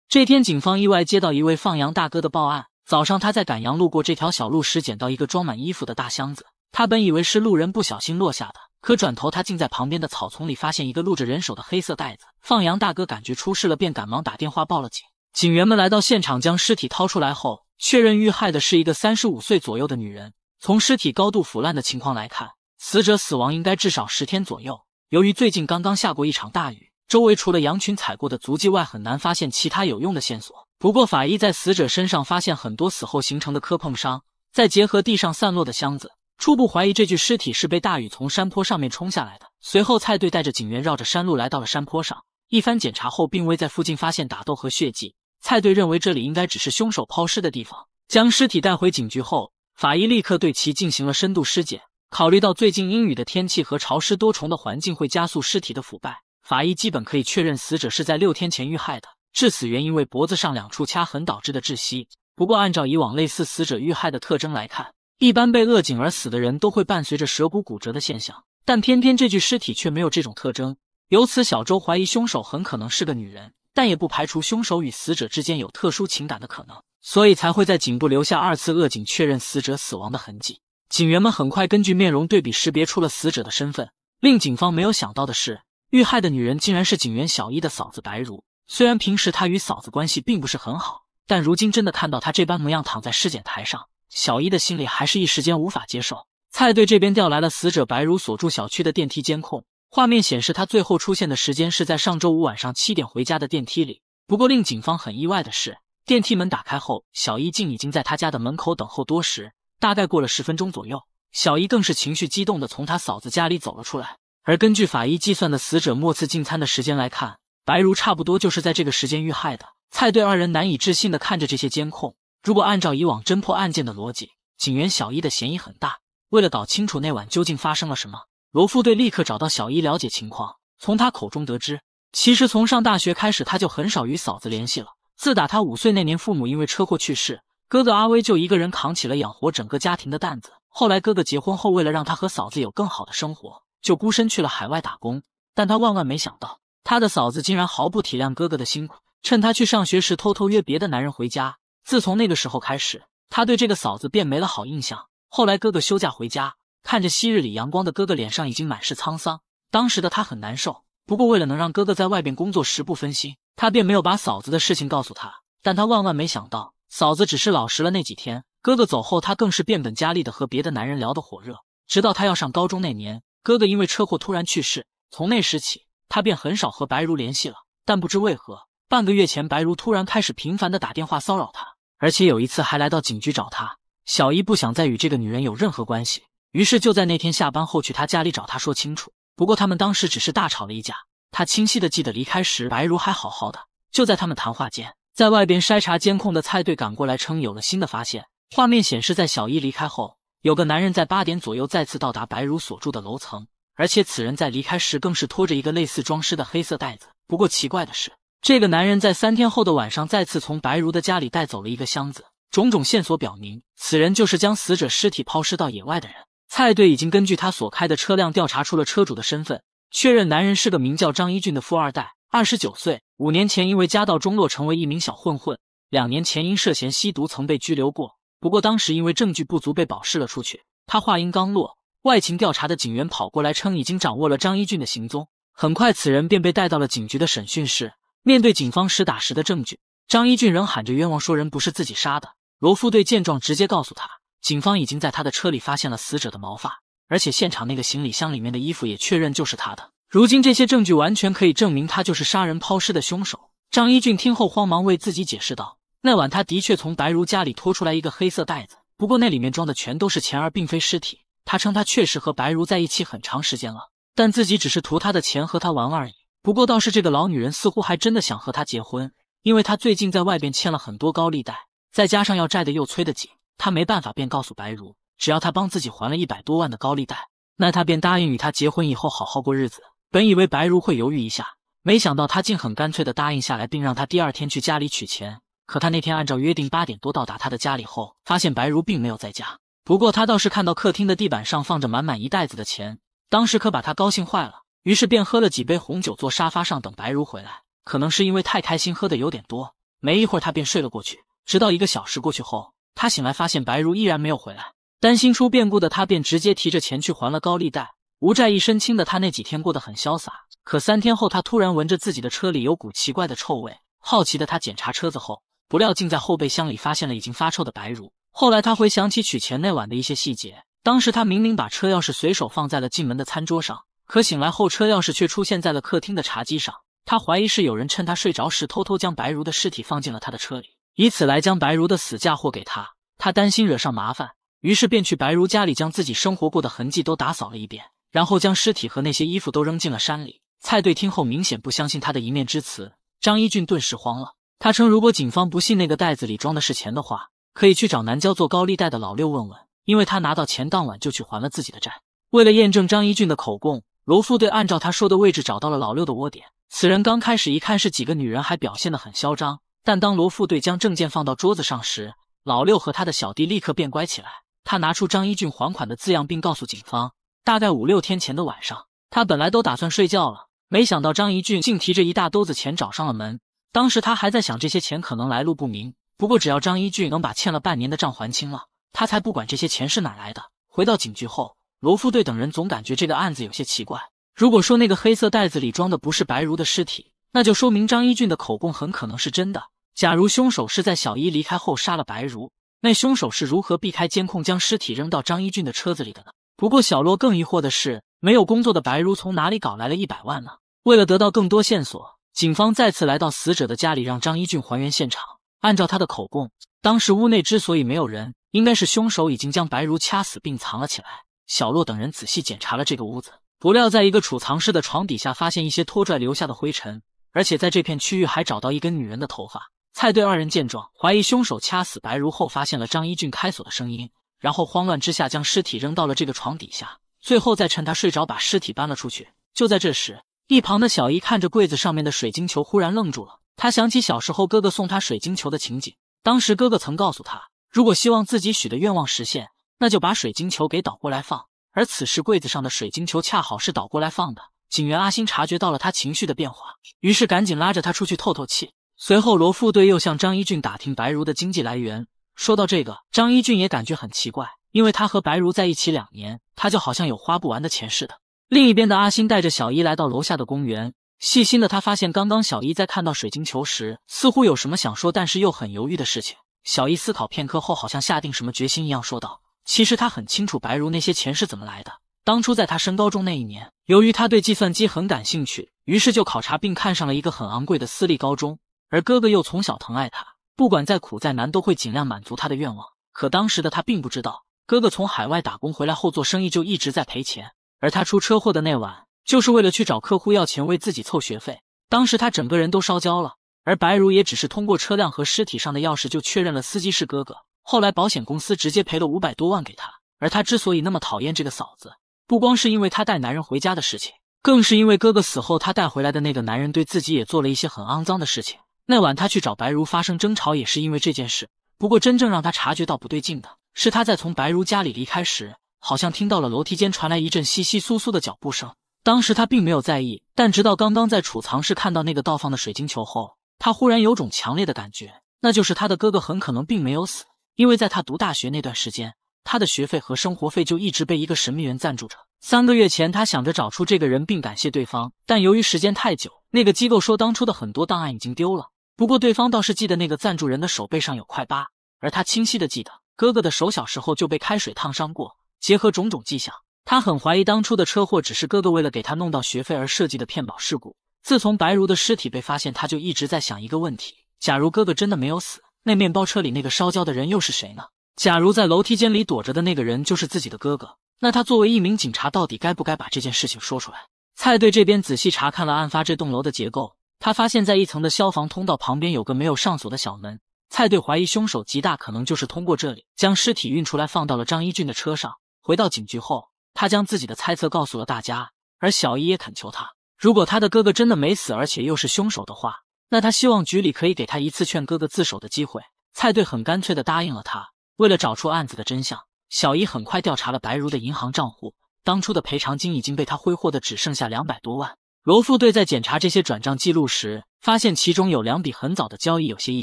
这天，警方意外接到一位放羊大哥的报案。早上，他在赶羊路过这条小路时，捡到一个装满衣服的大箱子。他本以为是路人不小心落下的，可转头他竟在旁边的草丛里发现一个露着人手的黑色袋子。放羊大哥感觉出事了，便赶忙打电话报了警。警员们来到现场，将尸体掏出来后，确认遇害的是一个三十五岁左右的女人。从尸体高度腐烂的情况来看，死者死亡应该至少十天左右。由于最近刚刚下过一场大雨，周围除了羊群踩过的足迹外，很难发现其他有用的线索。不过，法医在死者身上发现很多死后形成的磕碰伤，再结合地上散落的箱子，初步怀疑这具尸体是被大雨从山坡上面冲下来的。随后，蔡队带着警员绕着山路来到了山坡上，一番检查后，并未在附近发现打斗和血迹。蔡队认为这里应该只是凶手抛尸的地方。将尸体带回警局后，法医立刻对其进行了深度尸检。考虑到最近阴雨的天气和潮湿多重的环境会加速尸体的腐败，法医基本可以确认死者是在六天前遇害的。致死原因为脖子上两处掐痕导致的窒息。不过，按照以往类似死者遇害的特征来看，一般被扼颈而死的人都会伴随着舌骨骨折的现象，但偏偏这具尸体却没有这种特征。由此，小周怀疑凶手很可能是个女人。但也不排除凶手与死者之间有特殊情感的可能，所以才会在颈部留下二次扼颈确认死者死亡的痕迹。警员们很快根据面容对比识别出了死者的身份。令警方没有想到的是，遇害的女人竟然是警员小一的嫂子白茹。虽然平时她与嫂子关系并不是很好，但如今真的看到她这般模样躺在尸检台上，小一的心里还是一时间无法接受。蔡队这边调来了死者白茹所住小区的电梯监控。画面显示，他最后出现的时间是在上周五晚上七点回家的电梯里。不过令警方很意外的是，电梯门打开后，小伊竟已经在他家的门口等候多时。大概过了十分钟左右，小伊更是情绪激动的从他嫂子家里走了出来。而根据法医计算的死者末次进餐的时间来看，白如差不多就是在这个时间遇害的。蔡队二人难以置信的看着这些监控。如果按照以往侦破案件的逻辑，警员小伊的嫌疑很大。为了搞清楚那晚究竟发生了什么，罗副队立刻找到小伊了解情况，从他口中得知，其实从上大学开始，他就很少与嫂子联系了。自打他五岁那年父母因为车祸去世，哥哥阿威就一个人扛起了养活整个家庭的担子。后来哥哥结婚后，为了让他和嫂子有更好的生活，就孤身去了海外打工。但他万万没想到，他的嫂子竟然毫不体谅哥哥的辛苦，趁他去上学时偷偷约别的男人回家。自从那个时候开始，他对这个嫂子便没了好印象。后来哥哥休假回家。看着昔日里阳光的哥哥，脸上已经满是沧桑。当时的他很难受，不过为了能让哥哥在外边工作时不分心，他便没有把嫂子的事情告诉他。但他万万没想到，嫂子只是老实了那几天。哥哥走后，他更是变本加厉的和别的男人聊得火热。直到他要上高中那年，哥哥因为车祸突然去世。从那时起，他便很少和白如联系了。但不知为何，半个月前，白如突然开始频繁的打电话骚扰他，而且有一次还来到警局找他。小伊不想再与这个女人有任何关系。于是就在那天下班后去他家里找他说清楚。不过他们当时只是大吵了一架。他清晰的记得离开时白如还好好的。就在他们谈话间，在外边筛查监控的蔡队赶过来称有了新的发现。画面显示，在小伊离开后，有个男人在八点左右再次到达白如所住的楼层，而且此人在离开时更是拖着一个类似装尸的黑色袋子。不过奇怪的是，这个男人在三天后的晚上再次从白如的家里带走了一个箱子。种种线索表明，此人就是将死者尸体抛尸到野外的人。蔡队已经根据他所开的车辆调查出了车主的身份，确认男人是个名叫张一俊的富二代，二十九岁，五年前因为家道中落成为一名小混混，两年前因涉嫌吸毒曾被拘留过，不过当时因为证据不足被保释了出去。他话音刚落，外勤调查的警员跑过来称已经掌握了张一俊的行踪，很快此人便被带到了警局的审讯室。面对警方实打实的证据，张一俊仍喊着冤枉，说人不是自己杀的。罗副队见状，直接告诉他。警方已经在他的车里发现了死者的毛发，而且现场那个行李箱里面的衣服也确认就是他的。如今这些证据完全可以证明他就是杀人抛尸的凶手。张一俊听后慌忙为自己解释道：“那晚他的确从白如家里拖出来一个黑色袋子，不过那里面装的全都是钱，而并非尸体。”他称他确实和白如在一起很长时间了，但自己只是图他的钱和他玩玩而已。不过倒是这个老女人似乎还真的想和他结婚，因为她最近在外边欠了很多高利贷，再加上要债的又催得紧。他没办法，便告诉白如，只要他帮自己还了一百多万的高利贷，那他便答应与他结婚，以后好好过日子。本以为白如会犹豫一下，没想到他竟很干脆的答应下来，并让他第二天去家里取钱。可他那天按照约定八点多到达他的家里后，发现白如并没有在家，不过他倒是看到客厅的地板上放着满满一袋子的钱，当时可把他高兴坏了。于是便喝了几杯红酒，坐沙发上等白如回来。可能是因为太开心，喝的有点多，没一会儿他便睡了过去。直到一个小时过去后。他醒来发现白如依然没有回来，担心出变故的他便直接提着钱去还了高利贷，无债一身轻的他那几天过得很潇洒。可三天后，他突然闻着自己的车里有股奇怪的臭味，好奇的他检查车子后，不料竟在后备箱里发现了已经发臭的白如。后来他回想起取钱那晚的一些细节，当时他明明把车钥匙随手放在了进门的餐桌上，可醒来后车钥匙却出现在了客厅的茶几上。他怀疑是有人趁他睡着时偷偷将白如的尸体放进了他的车里。以此来将白如的死嫁祸给他，他担心惹上麻烦，于是便去白如家里将自己生活过的痕迹都打扫了一遍，然后将尸体和那些衣服都扔进了山里。蔡队听后明显不相信他的一面之词，张一俊顿时慌了。他称，如果警方不信那个袋子里装的是钱的话，可以去找南郊做高利贷的老六问问，因为他拿到钱当晚就去还了自己的债。为了验证张一俊的口供，罗副队按照他说的位置找到了老六的窝点。此人刚开始一看是几个女人，还表现的很嚣张。但当罗副队将证件放到桌子上时，老六和他的小弟立刻变乖起来。他拿出张一俊还款的字样，并告诉警方，大概五六天前的晚上，他本来都打算睡觉了，没想到张一俊竟提着一大兜子钱找上了门。当时他还在想，这些钱可能来路不明。不过只要张一俊能把欠了半年的账还清了，他才不管这些钱是哪来的。回到警局后，罗副队等人总感觉这个案子有些奇怪。如果说那个黑色袋子里装的不是白茹的尸体，那就说明张一俊的口供很可能是真的。假如凶手是在小伊离开后杀了白如，那凶手是如何避开监控，将尸体扔到张一俊的车子里的呢？不过小洛更疑惑的是，没有工作的白如从哪里搞来了一百万呢？为了得到更多线索，警方再次来到死者的家里，让张一俊还原现场。按照他的口供，当时屋内之所以没有人，应该是凶手已经将白如掐死并藏了起来。小洛等人仔细检查了这个屋子，不料在一个储藏室的床底下发现一些拖拽留下的灰尘，而且在这片区域还找到一根女人的头发。蔡队二人见状，怀疑凶手掐死白如后，发现了张一俊开锁的声音，然后慌乱之下将尸体扔到了这个床底下，最后再趁他睡着把尸体搬了出去。就在这时，一旁的小姨看着柜子上面的水晶球，忽然愣住了。她想起小时候哥哥送她水晶球的情景，当时哥哥曾告诉她，如果希望自己许的愿望实现，那就把水晶球给倒过来放。而此时柜子上的水晶球恰好是倒过来放的。警员阿星察觉到了她情绪的变化，于是赶紧拉着他出去透透气。随后，罗副队又向张一俊打听白茹的经济来源。说到这个，张一俊也感觉很奇怪，因为他和白茹在一起两年，他就好像有花不完的钱似的。另一边的阿星带着小伊来到楼下的公园，细心的他发现，刚刚小伊在看到水晶球时，似乎有什么想说，但是又很犹豫的事情。小伊思考片刻后，好像下定什么决心一样，说道：“其实他很清楚白茹那些钱是怎么来的。当初在他升高中那一年，由于他对计算机很感兴趣，于是就考察并看上了一个很昂贵的私立高中。”而哥哥又从小疼爱他，不管再苦再难，都会尽量满足他的愿望。可当时的他并不知道，哥哥从海外打工回来后做生意就一直在赔钱，而他出车祸的那晚，就是为了去找客户要钱，为自己凑学费。当时他整个人都烧焦了。而白如也只是通过车辆和尸体上的钥匙就确认了司机是哥哥。后来保险公司直接赔了五百多万给他。而他之所以那么讨厌这个嫂子，不光是因为他带男人回家的事情，更是因为哥哥死后他带回来的那个男人对自己也做了一些很肮脏的事情。那晚他去找白如发生争吵也是因为这件事。不过真正让他察觉到不对劲的，是他在从白如家里离开时，好像听到了楼梯间传来一阵窸窸窣窣的脚步声。当时他并没有在意，但直到刚刚在储藏室看到那个倒放的水晶球后，他忽然有种强烈的感觉，那就是他的哥哥很可能并没有死。因为在他读大学那段时间，他的学费和生活费就一直被一个神秘人赞助着。三个月前，他想着找出这个人并感谢对方，但由于时间太久，那个机构说当初的很多档案已经丢了。不过，对方倒是记得那个赞助人的手背上有块疤，而他清晰的记得哥哥的手小时候就被开水烫伤过。结合种种迹象，他很怀疑当初的车祸只是哥哥为了给他弄到学费而设计的骗保事故。自从白如的尸体被发现，他就一直在想一个问题：假如哥哥真的没有死，那面包车里那个烧焦的人又是谁呢？假如在楼梯间里躲着的那个人就是自己的哥哥，那他作为一名警察，到底该不该把这件事情说出来？蔡队这边仔细查看了案发这栋楼的结构。他发现，在一层的消防通道旁边有个没有上锁的小门。蔡队怀疑凶手极大可能就是通过这里将尸体运出来，放到了张一俊的车上。回到警局后，他将自己的猜测告诉了大家。而小姨也恳求他，如果他的哥哥真的没死，而且又是凶手的话，那他希望局里可以给他一次劝哥哥自首的机会。蔡队很干脆的答应了他。为了找出案子的真相，小姨很快调查了白茹的银行账户，当初的赔偿金已经被他挥霍的只剩下两百多万。罗副队在检查这些转账记录时，发现其中有两笔很早的交易有些异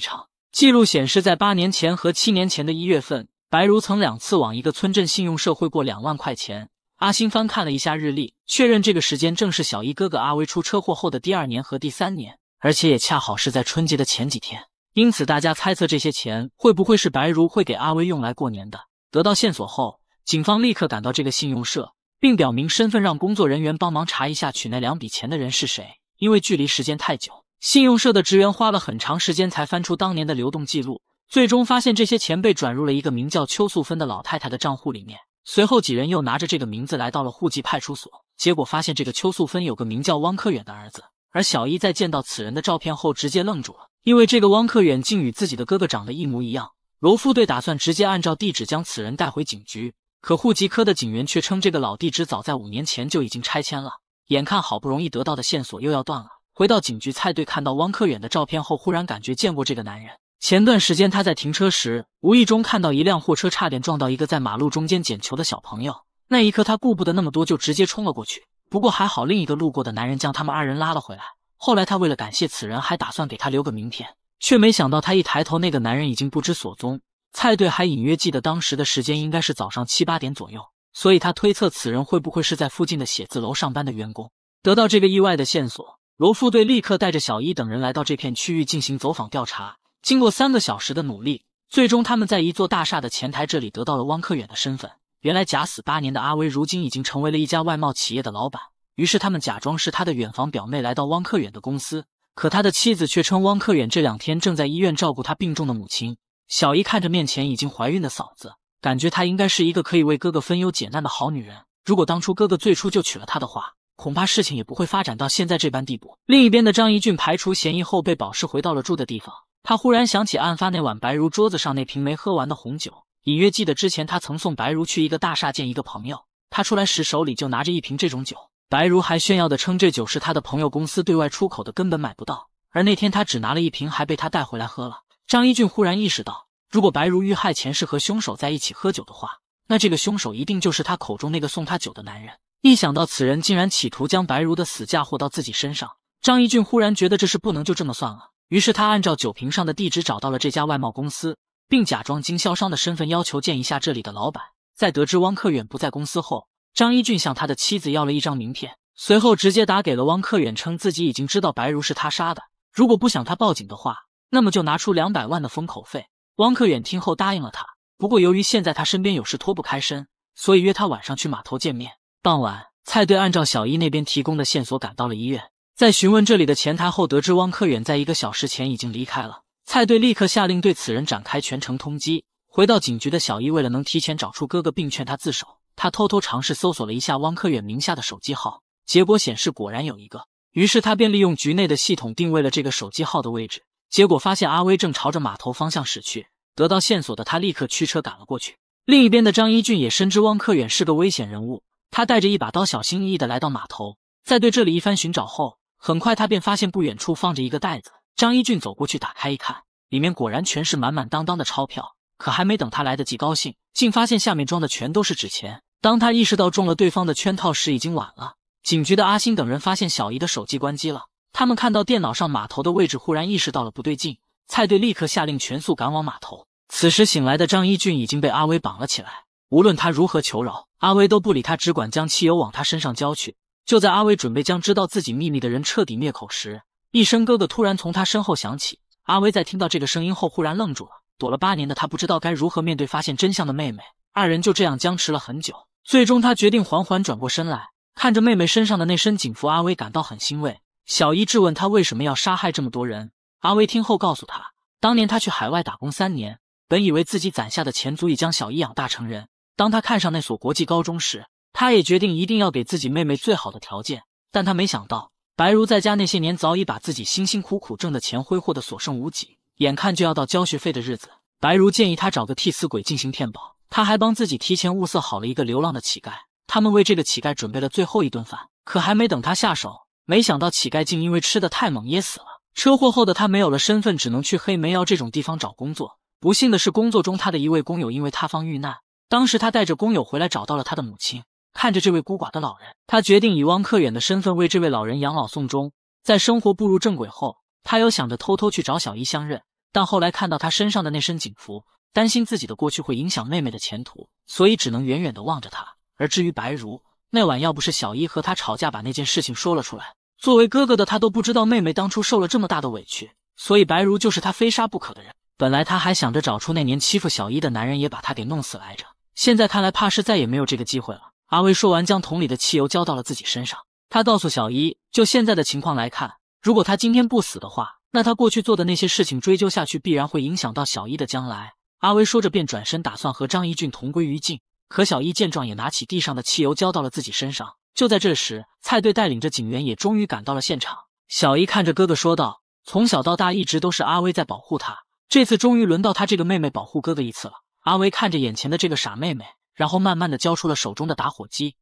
常。记录显示，在八年前和七年前的一月份，白如曾两次往一个村镇信用社汇过两万块钱。阿星翻看了一下日历，确认这个时间正是小一哥哥阿威出车祸后的第二年和第三年，而且也恰好是在春节的前几天。因此，大家猜测这些钱会不会是白如会给阿威用来过年的？得到线索后，警方立刻赶到这个信用社。并表明身份，让工作人员帮忙查一下取那两笔钱的人是谁。因为距离时间太久，信用社的职员花了很长时间才翻出当年的流动记录，最终发现这些钱被转入了一个名叫邱素芬的老太太的账户里面。随后几人又拿着这个名字来到了户籍派出所，结果发现这个邱素芬有个名叫汪克远的儿子。而小一在见到此人的照片后，直接愣住了，因为这个汪克远竟与自己的哥哥长得一模一样。罗副队打算直接按照地址将此人带回警局。可户籍科的警员却称，这个老地址早在五年前就已经拆迁了。眼看好不容易得到的线索又要断了。回到警局，蔡队看到汪克远的照片后，忽然感觉见过这个男人。前段时间他在停车时，无意中看到一辆货车差点撞到一个在马路中间捡球的小朋友。那一刻，他顾不得那么多，就直接冲了过去。不过还好，另一个路过的男人将他们二人拉了回来。后来他为了感谢此人，还打算给他留个名片，却没想到他一抬头，那个男人已经不知所踪。蔡队还隐约记得当时的时间应该是早上七八点左右，所以他推测此人会不会是在附近的写字楼上班的员工。得到这个意外的线索，罗副队立刻带着小伊等人来到这片区域进行走访调查。经过三个小时的努力，最终他们在一座大厦的前台这里得到了汪克远的身份。原来假死八年的阿威，如今已经成为了一家外贸企业的老板。于是他们假装是他的远房表妹来到汪克远的公司，可他的妻子却称汪克远这两天正在医院照顾他病重的母亲。小姨看着面前已经怀孕的嫂子，感觉她应该是一个可以为哥哥分忧解难的好女人。如果当初哥哥最初就娶了她的话，恐怕事情也不会发展到现在这般地步。另一边的张一俊排除嫌疑后被保释回到了住的地方。他忽然想起案发那晚白如桌子上那瓶没喝完的红酒，隐约记得之前他曾送白如去一个大厦见一个朋友，他出来时手里就拿着一瓶这种酒。白如还炫耀的称这酒是他的朋友公司对外出口的，根本买不到。而那天他只拿了一瓶，还被他带回来喝了。张一俊忽然意识到。如果白如遇害前是和凶手在一起喝酒的话，那这个凶手一定就是他口中那个送他酒的男人。一想到此人竟然企图将白如的死嫁祸到自己身上，张一俊忽然觉得这事不能就这么算了。于是他按照酒瓶上的地址找到了这家外贸公司，并假装经销商的身份要求见一下这里的老板。在得知汪克远不在公司后，张一俊向他的妻子要了一张名片，随后直接打给了汪克远，称自己已经知道白如是他杀的。如果不想他报警的话，那么就拿出两百万的封口费。汪克远听后答应了他，不过由于现在他身边有事脱不开身，所以约他晚上去码头见面。傍晚，蔡队按照小伊那边提供的线索赶到了医院，在询问这里的前台后，得知汪克远在一个小时前已经离开了。蔡队立刻下令对此人展开全城通缉。回到警局的小伊，为了能提前找出哥哥并劝他自首，他偷偷尝试搜索了一下汪克远名下的手机号，结果显示果然有一个，于是他便利用局内的系统定位了这个手机号的位置。结果发现阿威正朝着码头方向驶去，得到线索的他立刻驱车赶了过去。另一边的张一俊也深知汪克远是个危险人物，他带着一把刀，小心翼翼的来到码头，在对这里一番寻找后，很快他便发现不远处放着一个袋子。张一俊走过去打开一看，里面果然全是满满当当的钞票。可还没等他来得及高兴，竟发现下面装的全都是纸钱。当他意识到中了对方的圈套时，已经晚了。警局的阿星等人发现小姨的手机关机了。他们看到电脑上码头的位置，忽然意识到了不对劲。蔡队立刻下令全速赶往码头。此时醒来的张一俊已经被阿威绑了起来，无论他如何求饶，阿威都不理他，只管将汽油往他身上浇去。就在阿威准备将知道自己秘密的人彻底灭口时，一声“哥哥”突然从他身后响起。阿威在听到这个声音后，忽然愣住了。躲了八年的他，不知道该如何面对发现真相的妹妹。二人就这样僵持了很久，最终他决定缓缓转过身来，看着妹妹身上的那身警服，阿威感到很欣慰。小姨质问他为什么要杀害这么多人。阿威听后告诉他，当年他去海外打工三年，本以为自己攒下的钱足以将小姨养大成人。当他看上那所国际高中时，他也决定一定要给自己妹妹最好的条件。但他没想到，白如在家那些年早已把自己辛辛苦苦挣的钱挥霍的所剩无几，眼看就要到交学费的日子，白如建议他找个替死鬼进行骗保。他还帮自己提前物色好了一个流浪的乞丐，他们为这个乞丐准备了最后一顿饭。可还没等他下手。没想到乞丐竟因为吃的太猛噎死了。车祸后的他没有了身份，只能去黑煤窑这种地方找工作。不幸的是，工作中他的一位工友因为塌方遇难。当时他带着工友回来，找到了他的母亲，看着这位孤寡的老人，他决定以汪克远的身份为这位老人养老送终。在生活步入正轨后，他又想着偷偷去找小姨相认，但后来看到他身上的那身警服，担心自己的过去会影响妹妹的前途，所以只能远远的望着他。而至于白如，那晚要不是小伊和他吵架，把那件事情说了出来，作为哥哥的他都不知道妹妹当初受了这么大的委屈。所以白如就是他非杀不可的人。本来他还想着找出那年欺负小伊的男人，也把他给弄死来着。现在看来，怕是再也没有这个机会了。阿威说完，将桶里的汽油浇到了自己身上。他告诉小伊，就现在的情况来看，如果他今天不死的话，那他过去做的那些事情追究下去，必然会影响到小伊的将来。阿威说着，便转身打算和张一俊同归于尽。可小一见状，也拿起地上的汽油浇到了自己身上。就在这时，蔡队带领着警员也终于赶到了现场。小一看着哥哥说道：“从小到大，一直都是阿威在保护他，这次终于轮到他这个妹妹保护哥哥一次了。”阿威看着眼前的这个傻妹妹，然后慢慢的交出了手中的打火机。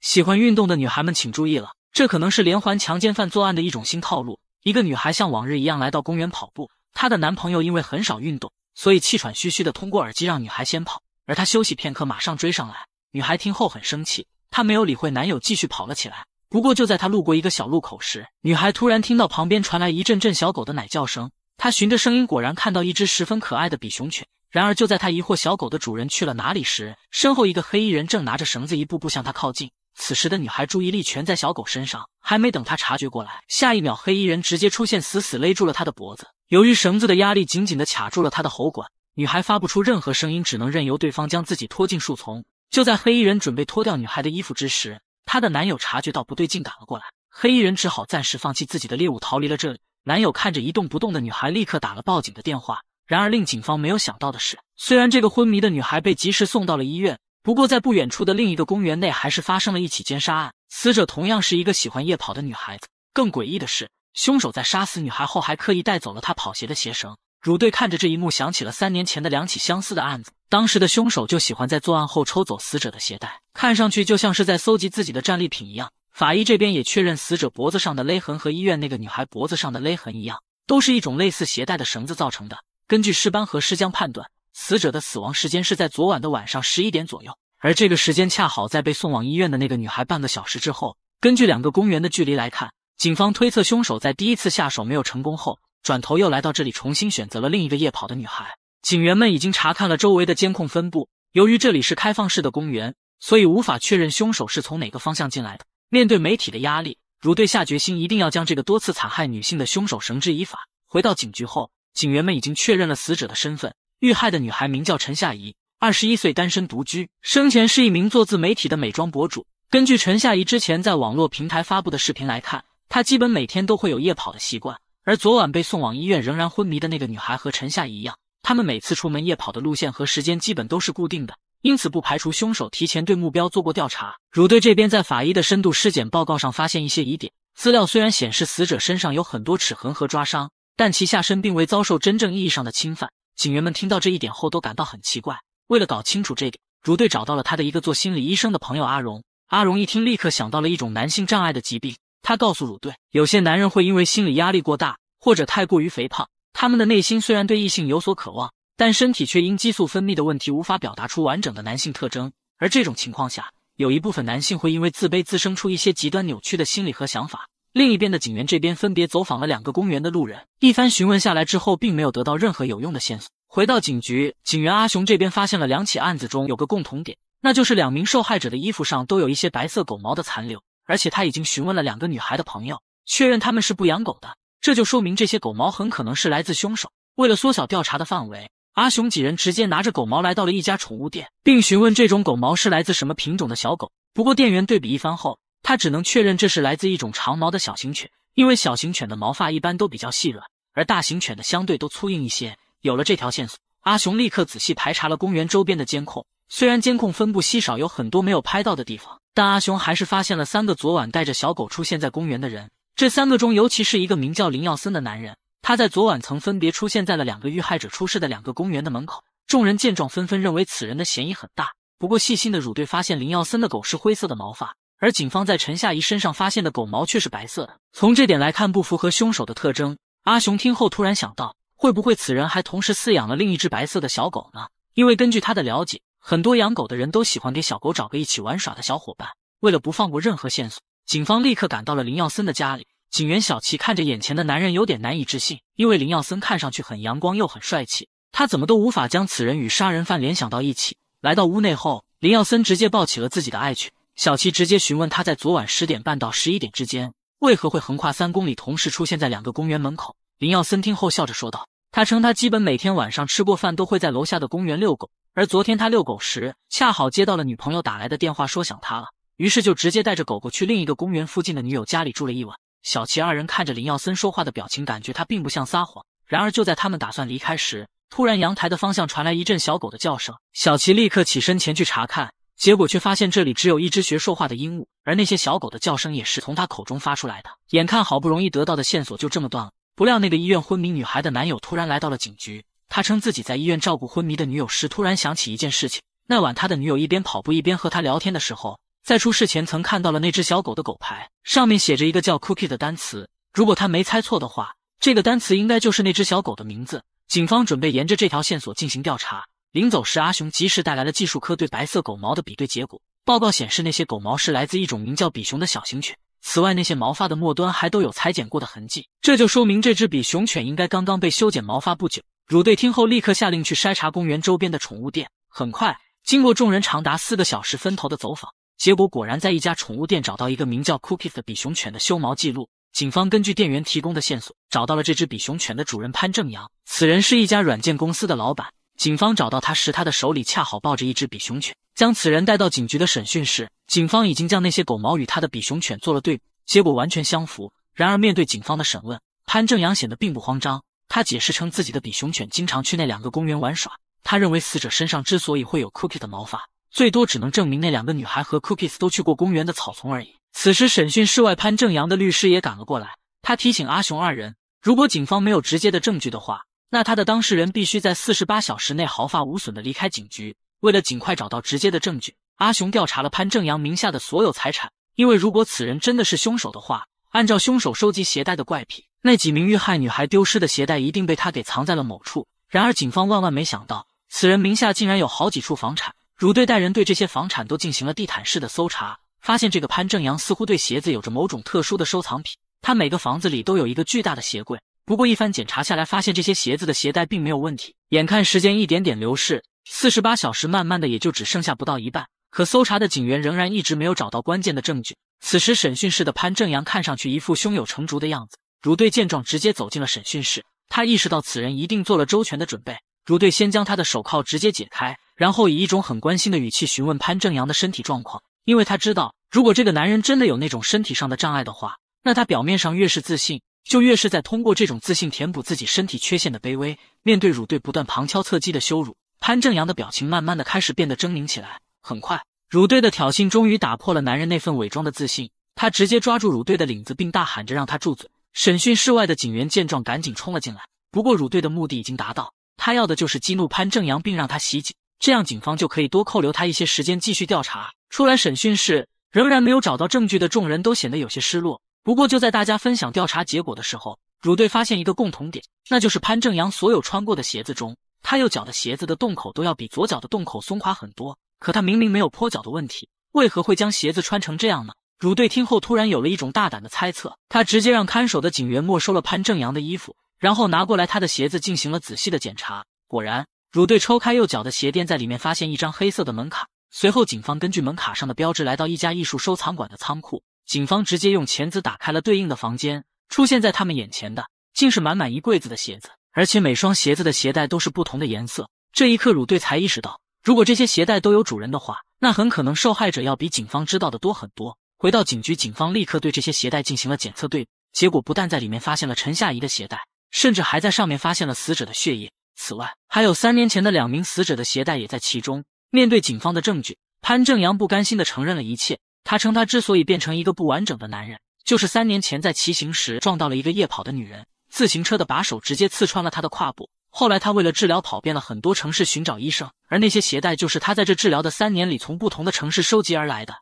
喜欢运动的女孩们请注意了，这可能是连环强奸犯作案的一种新套路。一个女孩像往日一样来到公园跑步，她的男朋友因为很少运动，所以气喘吁吁的通过耳机让女孩先跑。而他休息片刻，马上追上来。女孩听后很生气，她没有理会男友，继续跑了起来。不过就在她路过一个小路口时，女孩突然听到旁边传来一阵阵小狗的奶叫声。她循着声音，果然看到一只十分可爱的比熊犬。然而就在她疑惑小狗的主人去了哪里时，身后一个黑衣人正拿着绳子一步步向她靠近。此时的女孩注意力全在小狗身上，还没等她察觉过来，下一秒黑衣人直接出现，死死勒住了她的脖子。由于绳子的压力，紧紧的卡住了她的喉管。女孩发不出任何声音，只能任由对方将自己拖进树丛。就在黑衣人准备脱掉女孩的衣服之时，她的男友察觉到不对劲，赶了过来。黑衣人只好暂时放弃自己的猎物，逃离了这里。男友看着一动不动的女孩，立刻打了报警的电话。然而令警方没有想到的是，虽然这个昏迷的女孩被及时送到了医院，不过在不远处的另一个公园内，还是发生了一起奸杀案。死者同样是一个喜欢夜跑的女孩子。更诡异的是，凶手在杀死女孩后，还刻意带走了她跑鞋的鞋绳。汝队看着这一幕，想起了三年前的两起相似的案子。当时的凶手就喜欢在作案后抽走死者的鞋带，看上去就像是在搜集自己的战利品一样。法医这边也确认，死者脖子上的勒痕和医院那个女孩脖子上的勒痕一样，都是一种类似鞋带的绳子造成的。根据尸斑和尸僵判断，死者的死亡时间是在昨晚的晚上十一点左右，而这个时间恰好在被送往医院的那个女孩半个小时之后。根据两个公园的距离来看，警方推测凶手在第一次下手没有成功后。转头又来到这里，重新选择了另一个夜跑的女孩。警员们已经查看了周围的监控分布。由于这里是开放式的公园，所以无法确认凶手是从哪个方向进来的。面对媒体的压力，如队下决心一定要将这个多次残害女性的凶手绳之以法。回到警局后，警员们已经确认了死者的身份。遇害的女孩名叫陈夏怡，二十一岁，单身独居，生前是一名做自媒体的美妆博主。根据陈夏怡之前在网络平台发布的视频来看，她基本每天都会有夜跑的习惯。而昨晚被送往医院仍然昏迷的那个女孩和陈夏一样，他们每次出门夜跑的路线和时间基本都是固定的，因此不排除凶手提前对目标做过调查。汝队这边在法医的深度尸检报告上发现一些疑点，资料虽然显示死者身上有很多齿痕和抓伤，但其下身并未遭受真正意义上的侵犯。警员们听到这一点后都感到很奇怪。为了搞清楚这点，汝队找到了他的一个做心理医生的朋友阿荣。阿荣一听，立刻想到了一种男性障碍的疾病。他告诉鲁队，有些男人会因为心理压力过大或者太过于肥胖，他们的内心虽然对异性有所渴望，但身体却因激素分泌的问题无法表达出完整的男性特征。而这种情况下，有一部分男性会因为自卑滋生出一些极端扭曲的心理和想法。另一边的警员这边分别走访了两个公园的路人，一番询问下来之后，并没有得到任何有用的线索。回到警局，警员阿雄这边发现了两起案子中有个共同点，那就是两名受害者的衣服上都有一些白色狗毛的残留。而且他已经询问了两个女孩的朋友，确认他们是不养狗的，这就说明这些狗毛很可能是来自凶手。为了缩小调查的范围，阿雄几人直接拿着狗毛来到了一家宠物店，并询问这种狗毛是来自什么品种的小狗。不过店员对比一番后，他只能确认这是来自一种长毛的小型犬，因为小型犬的毛发一般都比较细软，而大型犬的相对都粗硬一些。有了这条线索，阿雄立刻仔细排查了公园周边的监控，虽然监控分布稀少，有很多没有拍到的地方。但阿雄还是发现了三个昨晚带着小狗出现在公园的人。这三个中，尤其是一个名叫林耀森的男人。他在昨晚曾分别出现在了两个遇害者出事的两个公园的门口。众人见状，纷纷认为此人的嫌疑很大。不过，细心的乳队发现，林耀森的狗是灰色的毛发，而警方在陈夏怡身上发现的狗毛却是白色的。从这点来看，不符合凶手的特征。阿雄听后，突然想到，会不会此人还同时饲养了另一只白色的小狗呢？因为根据他的了解。很多养狗的人都喜欢给小狗找个一起玩耍的小伙伴。为了不放过任何线索，警方立刻赶到了林耀森的家里。警员小齐看着眼前的男人，有点难以置信，因为林耀森看上去很阳光又很帅气，他怎么都无法将此人与杀人犯联想到一起。来到屋内后，林耀森直接抱起了自己的爱犬。小齐直接询问他在昨晚十点半到十一点之间为何会横跨三公里，同时出现在两个公园门口。林耀森听后笑着说道：“他称他基本每天晚上吃过饭都会在楼下的公园遛狗。”而昨天他遛狗时，恰好接到了女朋友打来的电话，说想他了，于是就直接带着狗狗去另一个公园附近的女友家里住了一晚。小齐二人看着林耀森说话的表情，感觉他并不像撒谎。然而就在他们打算离开时，突然阳台的方向传来一阵小狗的叫声，小齐立刻起身前去查看，结果却发现这里只有一只学说话的鹦鹉，而那些小狗的叫声也是从他口中发出来的。眼看好不容易得到的线索就这么断了，不料那个医院昏迷女孩的男友突然来到了警局。他称自己在医院照顾昏迷的女友时，突然想起一件事情。那晚他的女友一边跑步一边和他聊天的时候，在出事前曾看到了那只小狗的狗牌，上面写着一个叫 “cookie” 的单词。如果他没猜错的话，这个单词应该就是那只小狗的名字。警方准备沿着这条线索进行调查。临走时，阿雄及时带来了技术科对白色狗毛的比对结果。报告显示，那些狗毛是来自一种名叫比熊的小型犬。此外，那些毛发的末端还都有裁剪过的痕迹，这就说明这只比熊犬应该刚刚被修剪毛发不久。乳队听后，立刻下令去筛查公园周边的宠物店。很快，经过众人长达四个小时分头的走访，结果果然在一家宠物店找到一个名叫 Cookies 的比熊犬的修毛记录。警方根据店员提供的线索，找到了这只比熊犬的主人潘正阳。此人是一家软件公司的老板。警方找到他时，他的手里恰好抱着一只比熊犬。将此人带到警局的审讯室，警方已经将那些狗毛与他的比熊犬做了对比，结果完全相符。然而，面对警方的审问，潘正阳显得并不慌张。他解释称，自己的比熊犬经常去那两个公园玩耍。他认为，死者身上之所以会有 c o o k i e 的毛发，最多只能证明那两个女孩和 cookies 都去过公园的草丛而已。此时，审讯室外，潘正阳的律师也赶了过来。他提醒阿雄二人，如果警方没有直接的证据的话，那他的当事人必须在四十八小时内毫发无损的离开警局。为了尽快找到直接的证据，阿雄调查了潘正阳名下的所有财产，因为如果此人真的是凶手的话，按照凶手收集携带的怪癖。那几名遇害女孩丢失的鞋带一定被他给藏在了某处。然而，警方万万没想到，此人名下竟然有好几处房产。如队带人对这些房产都进行了地毯式的搜查，发现这个潘正阳似乎对鞋子有着某种特殊的收藏品。他每个房子里都有一个巨大的鞋柜。不过，一番检查下来，发现这些鞋子的鞋带并没有问题。眼看时间一点点流逝，四十八小时慢慢的也就只剩下不到一半。可搜查的警员仍然一直没有找到关键的证据。此时，审讯室的潘正阳看上去一副胸有成竹的样子。汝队见状，直接走进了审讯室。他意识到此人一定做了周全的准备。汝队先将他的手铐直接解开，然后以一种很关心的语气询问潘正阳的身体状况，因为他知道，如果这个男人真的有那种身体上的障碍的话，那他表面上越是自信，就越是在通过这种自信填补自己身体缺陷的卑微。面对汝队不断旁敲侧击的羞辱，潘正阳的表情慢慢的开始变得狰狞起来。很快，汝队的挑衅终于打破了男人那份伪装的自信，他直接抓住汝队的领子，并大喊着让他住嘴。审讯室外的警员见状，赶紧冲了进来。不过，汝队的目的已经达到，他要的就是激怒潘正阳，并让他袭警，这样警方就可以多扣留他一些时间，继续调查。出来审讯室，仍然没有找到证据的众人，都显得有些失落。不过，就在大家分享调查结果的时候，汝队发现一个共同点，那就是潘正阳所有穿过的鞋子中，他右脚的鞋子的洞口都要比左脚的洞口松垮很多。可他明明没有跛脚的问题，为何会将鞋子穿成这样呢？汝队听后，突然有了一种大胆的猜测。他直接让看守的警员没收了潘正阳的衣服，然后拿过来他的鞋子进行了仔细的检查。果然，汝队抽开右脚的鞋垫，在里面发现一张黑色的门卡。随后，警方根据门卡上的标志，来到一家艺术收藏馆的仓库。警方直接用钳子打开了对应的房间，出现在他们眼前的，竟是满满一柜子的鞋子，而且每双鞋子的鞋带都是不同的颜色。这一刻，汝队才意识到，如果这些鞋带都有主人的话，那很可能受害者要比警方知道的多很多。回到警局，警方立刻对这些鞋带进行了检测对比，结果不但在里面发现了陈夏怡的鞋带，甚至还在上面发现了死者的血液。此外，还有三年前的两名死者的鞋带也在其中。面对警方的证据，潘正阳不甘心的承认了一切。他称，他之所以变成一个不完整的男人，就是三年前在骑行时撞到了一个夜跑的女人，自行车的把手直接刺穿了他的胯部。后来，他为了治疗，跑遍了很多城市寻找医生，而那些鞋带就是他在这治疗的三年里，从不同的城市收集而来的。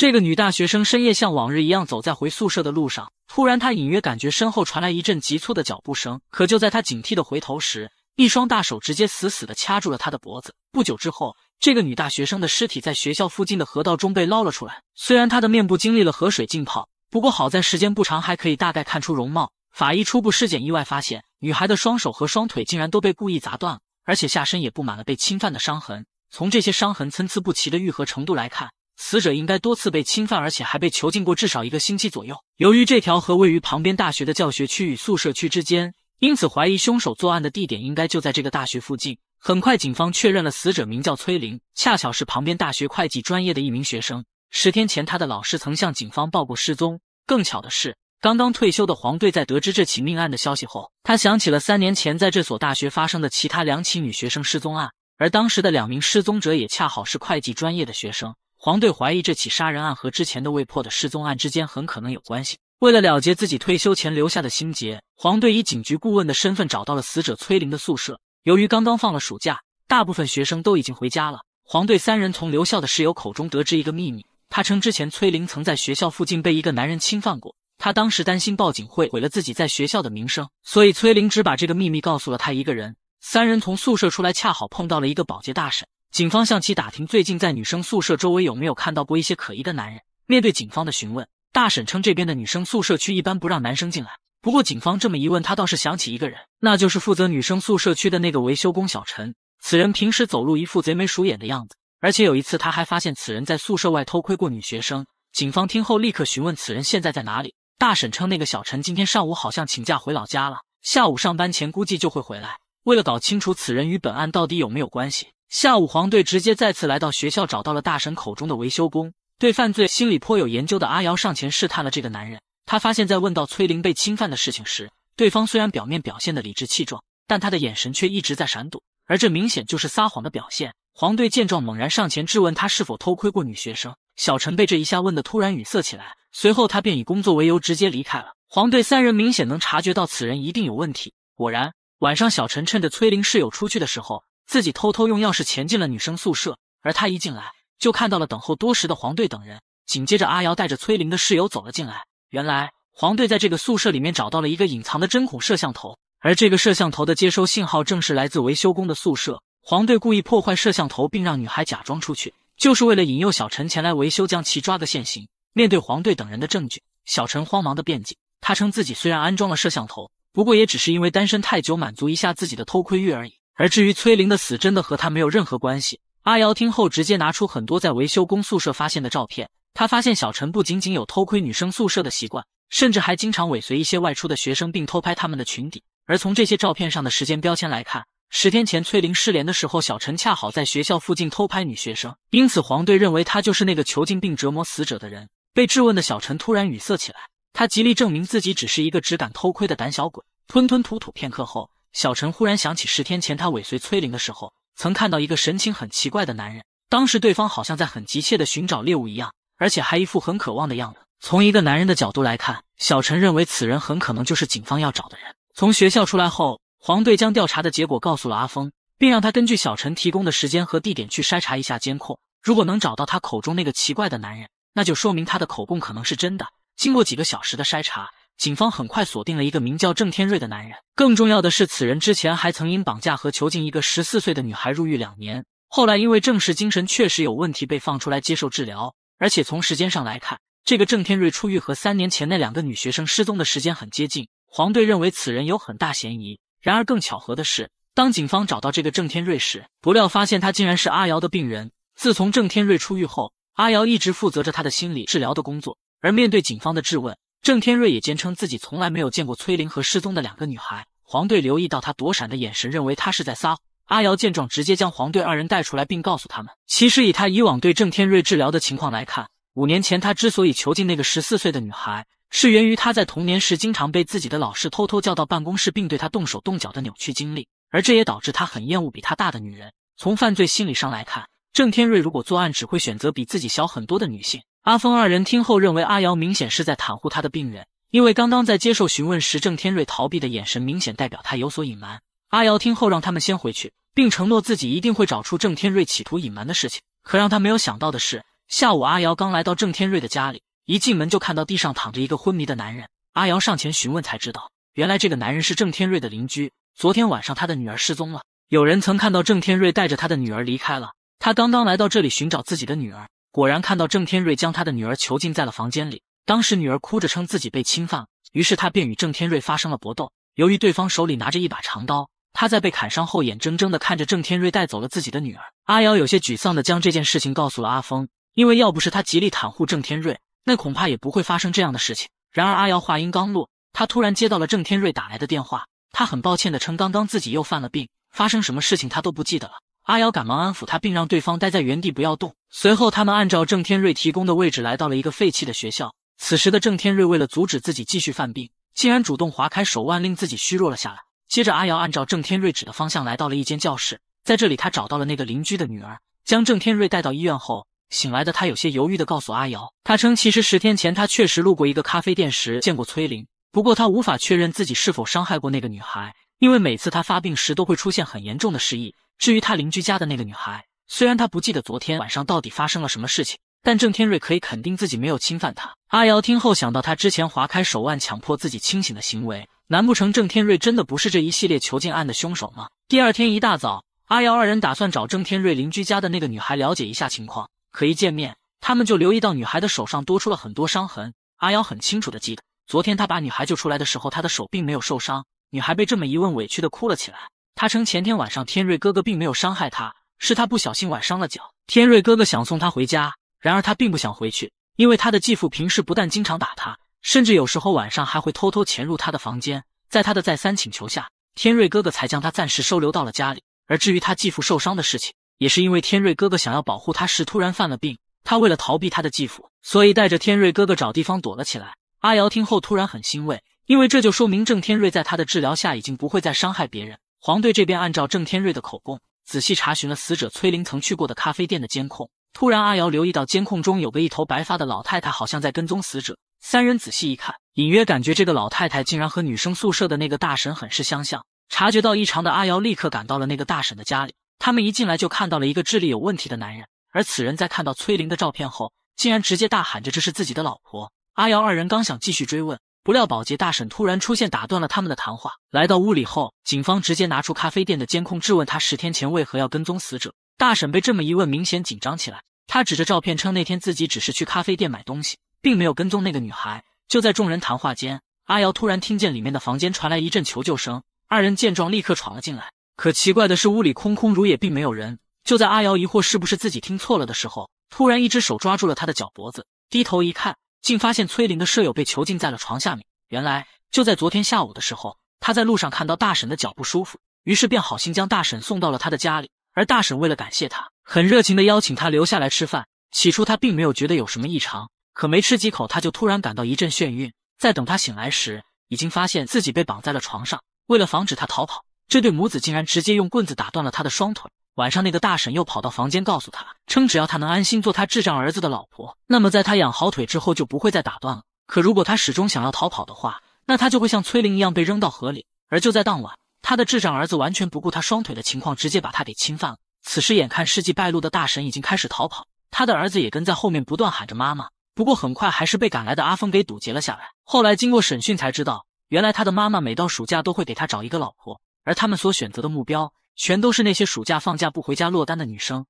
这个女大学生深夜像往日一样走在回宿舍的路上，突然她隐约感觉身后传来一阵急促的脚步声。可就在她警惕的回头时，一双大手直接死死的掐住了她的脖子。不久之后，这个女大学生的尸体在学校附近的河道中被捞了出来。虽然她的面部经历了河水浸泡，不过好在时间不长，还可以大概看出容貌。法医初步尸检意外发现，女孩的双手和双腿竟然都被故意砸断了，而且下身也布满了被侵犯的伤痕。从这些伤痕参差不齐的愈合程度来看。死者应该多次被侵犯，而且还被囚禁过至少一个星期左右。由于这条河位于旁边大学的教学区与宿舍区之间，因此怀疑凶手作案的地点应该就在这个大学附近。很快，警方确认了死者名叫崔玲，恰巧是旁边大学会计专业的一名学生。十天前，他的老师曾向警方报过失踪。更巧的是，刚刚退休的黄队在得知这起命案的消息后，他想起了三年前在这所大学发生的其他两起女学生失踪案，而当时的两名失踪者也恰好是会计专业的学生。黄队怀疑这起杀人案和之前的未破的失踪案之间很可能有关系。为了了结自己退休前留下的心结，黄队以警局顾问的身份找到了死者崔玲的宿舍。由于刚刚放了暑假，大部分学生都已经回家了。黄队三人从留校的室友口中得知一个秘密，他称之前崔玲曾在学校附近被一个男人侵犯过。他当时担心报警会毁了自己在学校的名声，所以崔玲只把这个秘密告诉了他一个人。三人从宿舍出来，恰好碰到了一个保洁大婶。警方向其打听最近在女生宿舍周围有没有看到过一些可疑的男人。面对警方的询问，大婶称这边的女生宿舍区一般不让男生进来。不过警方这么一问，他倒是想起一个人，那就是负责女生宿舍区的那个维修工小陈。此人平时走路一副贼眉鼠眼的样子，而且有一次他还发现此人在宿舍外偷窥过女学生。警方听后立刻询问此人现在在哪里。大婶称那个小陈今天上午好像请假回老家了，下午上班前估计就会回来。为了搞清楚此人与本案到底有没有关系。下午，黄队直接再次来到学校，找到了大神口中的维修工。对犯罪心理颇有研究的阿瑶上前试探了这个男人。他发现，在问到崔玲被侵犯的事情时，对方虽然表面表现的理直气壮，但他的眼神却一直在闪躲，而这明显就是撒谎的表现。黄队见状，猛然上前质问他是否偷窥过女学生。小陈被这一下问的突然语塞起来，随后他便以工作为由直接离开了。黄队三人明显能察觉到此人一定有问题。果然，晚上小陈趁着崔玲室友出去的时候。自己偷偷用钥匙潜进了女生宿舍，而他一进来就看到了等候多时的黄队等人。紧接着，阿瑶带着崔玲的室友走了进来。原来，黄队在这个宿舍里面找到了一个隐藏的针孔摄像头，而这个摄像头的接收信号正是来自维修工的宿舍。黄队故意破坏摄像头，并让女孩假装出去，就是为了引诱小陈前来维修，将其抓个现行。面对黄队等人的证据，小陈慌忙的辩解，他称自己虽然安装了摄像头，不过也只是因为单身太久，满足一下自己的偷窥欲而已。而至于崔玲的死，真的和他没有任何关系。阿瑶听后，直接拿出很多在维修工宿舍发现的照片。他发现小陈不仅仅有偷窥女生宿舍的习惯，甚至还经常尾随一些外出的学生，并偷拍他们的裙底。而从这些照片上的时间标签来看，十天前崔玲失联的时候，小陈恰好在学校附近偷拍女学生。因此，黄队认为他就是那个囚禁并折磨死者的人。被质问的小陈突然语塞起来，他极力证明自己只是一个只敢偷窥的胆小鬼，吞吞吐吐片刻后。小陈忽然想起十天前他尾随崔玲的时候，曾看到一个神情很奇怪的男人。当时对方好像在很急切的寻找猎物一样，而且还一副很渴望的样子。从一个男人的角度来看，小陈认为此人很可能就是警方要找的人。从学校出来后，黄队将调查的结果告诉了阿峰，并让他根据小陈提供的时间和地点去筛查一下监控。如果能找到他口中那个奇怪的男人，那就说明他的口供可能是真的。经过几个小时的筛查。警方很快锁定了一个名叫郑天瑞的男人。更重要的是，此人之前还曾因绑架和囚禁一个十四岁的女孩入狱两年，后来因为证实精神确实有问题，被放出来接受治疗。而且从时间上来看，这个郑天瑞出狱和三年前那两个女学生失踪的时间很接近。黄队认为此人有很大嫌疑。然而更巧合的是，当警方找到这个郑天瑞时，不料发现他竟然是阿瑶的病人。自从郑天瑞出狱后，阿瑶一直负责着他的心理治疗的工作。而面对警方的质问，郑天瑞也坚称自己从来没有见过崔玲和失踪的两个女孩。黄队留意到他躲闪的眼神，认为他是在撒谎。阿瑶见状，直接将黄队二人带出来，并告诉他们，其实以他以往对郑天瑞治疗的情况来看，五年前他之所以囚禁那个十四岁的女孩，是源于他在童年时经常被自己的老师偷偷叫到办公室，并对他动手动脚的扭曲经历，而这也导致他很厌恶比他大的女人。从犯罪心理上来看，郑天瑞如果作案，只会选择比自己小很多的女性。阿峰二人听后认为，阿瑶明显是在袒护他的病人，因为刚刚在接受询问时，郑天瑞逃避的眼神明显代表他有所隐瞒。阿瑶听后让他们先回去，并承诺自己一定会找出郑天瑞企图隐瞒的事情。可让他没有想到的是，下午阿瑶刚来到郑天瑞的家里，一进门就看到地上躺着一个昏迷的男人。阿瑶上前询问，才知道原来这个男人是郑天瑞的邻居。昨天晚上他的女儿失踪了，有人曾看到郑天瑞带着他的女儿离开了。他刚刚来到这里寻找自己的女儿。果然看到郑天瑞将他的女儿囚禁在了房间里。当时女儿哭着称自己被侵犯，于是他便与郑天瑞发生了搏斗。由于对方手里拿着一把长刀，他在被砍伤后，眼睁睁的看着郑天瑞带走了自己的女儿。阿瑶有些沮丧的将这件事情告诉了阿峰，因为要不是他极力袒护郑天瑞，那恐怕也不会发生这样的事情。然而阿瑶话音刚落，他突然接到了郑天瑞打来的电话，他很抱歉的称刚刚自己又犯了病，发生什么事情他都不记得了。阿瑶赶忙安抚他，并让对方待在原地不要动。随后，他们按照郑天瑞提供的位置来到了一个废弃的学校。此时的郑天瑞为了阻止自己继续犯病，竟然主动划开手腕，令自己虚弱了下来。接着，阿瑶按照郑天瑞指的方向来到了一间教室，在这里，他找到了那个邻居的女儿，将郑天瑞带到医院后，醒来的他有些犹豫的告诉阿瑶，他称其实十天前他确实路过一个咖啡店时见过崔玲，不过他无法确认自己是否伤害过那个女孩，因为每次他发病时都会出现很严重的失忆。至于他邻居家的那个女孩。虽然他不记得昨天晚上到底发生了什么事情，但郑天瑞可以肯定自己没有侵犯他。阿瑶听后想到他之前划开手腕强迫自己清醒的行为，难不成郑天瑞真的不是这一系列囚禁案的凶手吗？第二天一大早，阿瑶二人打算找郑天瑞邻居家的那个女孩了解一下情况。可一见面，他们就留意到女孩的手上多出了很多伤痕。阿瑶很清楚的记得，昨天他把女孩救出来的时候，她的手并没有受伤。女孩被这么一问，委屈的哭了起来。她称前天晚上天瑞哥哥并没有伤害她。是他不小心崴伤了脚，天瑞哥哥想送他回家，然而他并不想回去，因为他的继父平时不但经常打他，甚至有时候晚上还会偷偷潜入他的房间。在他的再三请求下，天瑞哥哥才将他暂时收留到了家里。而至于他继父受伤的事情，也是因为天瑞哥哥想要保护他时突然犯了病。他为了逃避他的继父，所以带着天瑞哥哥找地方躲了起来。阿瑶听后突然很欣慰，因为这就说明郑天瑞在他的治疗下已经不会再伤害别人。黄队这边按照郑天瑞的口供。仔细查询了死者崔玲曾去过的咖啡店的监控，突然阿瑶留意到监控中有个一头白发的老太太，好像在跟踪死者。三人仔细一看，隐约感觉这个老太太竟然和女生宿舍的那个大婶很是相像。察觉到异常的阿瑶立刻赶到了那个大婶的家里。他们一进来就看到了一个智力有问题的男人，而此人在看到崔玲的照片后，竟然直接大喊着这是自己的老婆。阿瑶二人刚想继续追问。不料保洁大婶突然出现，打断了他们的谈话。来到屋里后，警方直接拿出咖啡店的监控，质问他十天前为何要跟踪死者。大婶被这么一问，明显紧张起来。他指着照片称，那天自己只是去咖啡店买东西，并没有跟踪那个女孩。就在众人谈话间，阿瑶突然听见里面的房间传来一阵求救声。二人见状，立刻闯了进来。可奇怪的是，屋里空空如也，并没有人。就在阿瑶疑惑是不是自己听错了的时候，突然一只手抓住了他的脚脖子，低头一看。竟发现崔林的舍友被囚禁在了床下面。原来就在昨天下午的时候，他在路上看到大婶的脚不舒服，于是便好心将大婶送到了他的家里。而大婶为了感谢他，很热情的邀请他留下来吃饭。起初他并没有觉得有什么异常，可没吃几口，他就突然感到一阵眩晕。在等他醒来时，已经发现自己被绑在了床上。为了防止他逃跑，这对母子竟然直接用棍子打断了他的双腿。晚上，那个大婶又跑到房间，告诉他，称只要他能安心做他智障儿子的老婆，那么在他养好腿之后就不会再打断了。可如果他始终想要逃跑的话，那他就会像崔玲一样被扔到河里。而就在当晚，他的智障儿子完全不顾他双腿的情况，直接把他给侵犯了。此时，眼看事迹败露的大婶已经开始逃跑，他的儿子也跟在后面不断喊着妈妈。不过很快还是被赶来的阿峰给堵截了下来。后来经过审讯才知道，原来他的妈妈每到暑假都会给他找一个老婆，而他们所选择的目标。全都是那些暑假放假不回家落单的女生。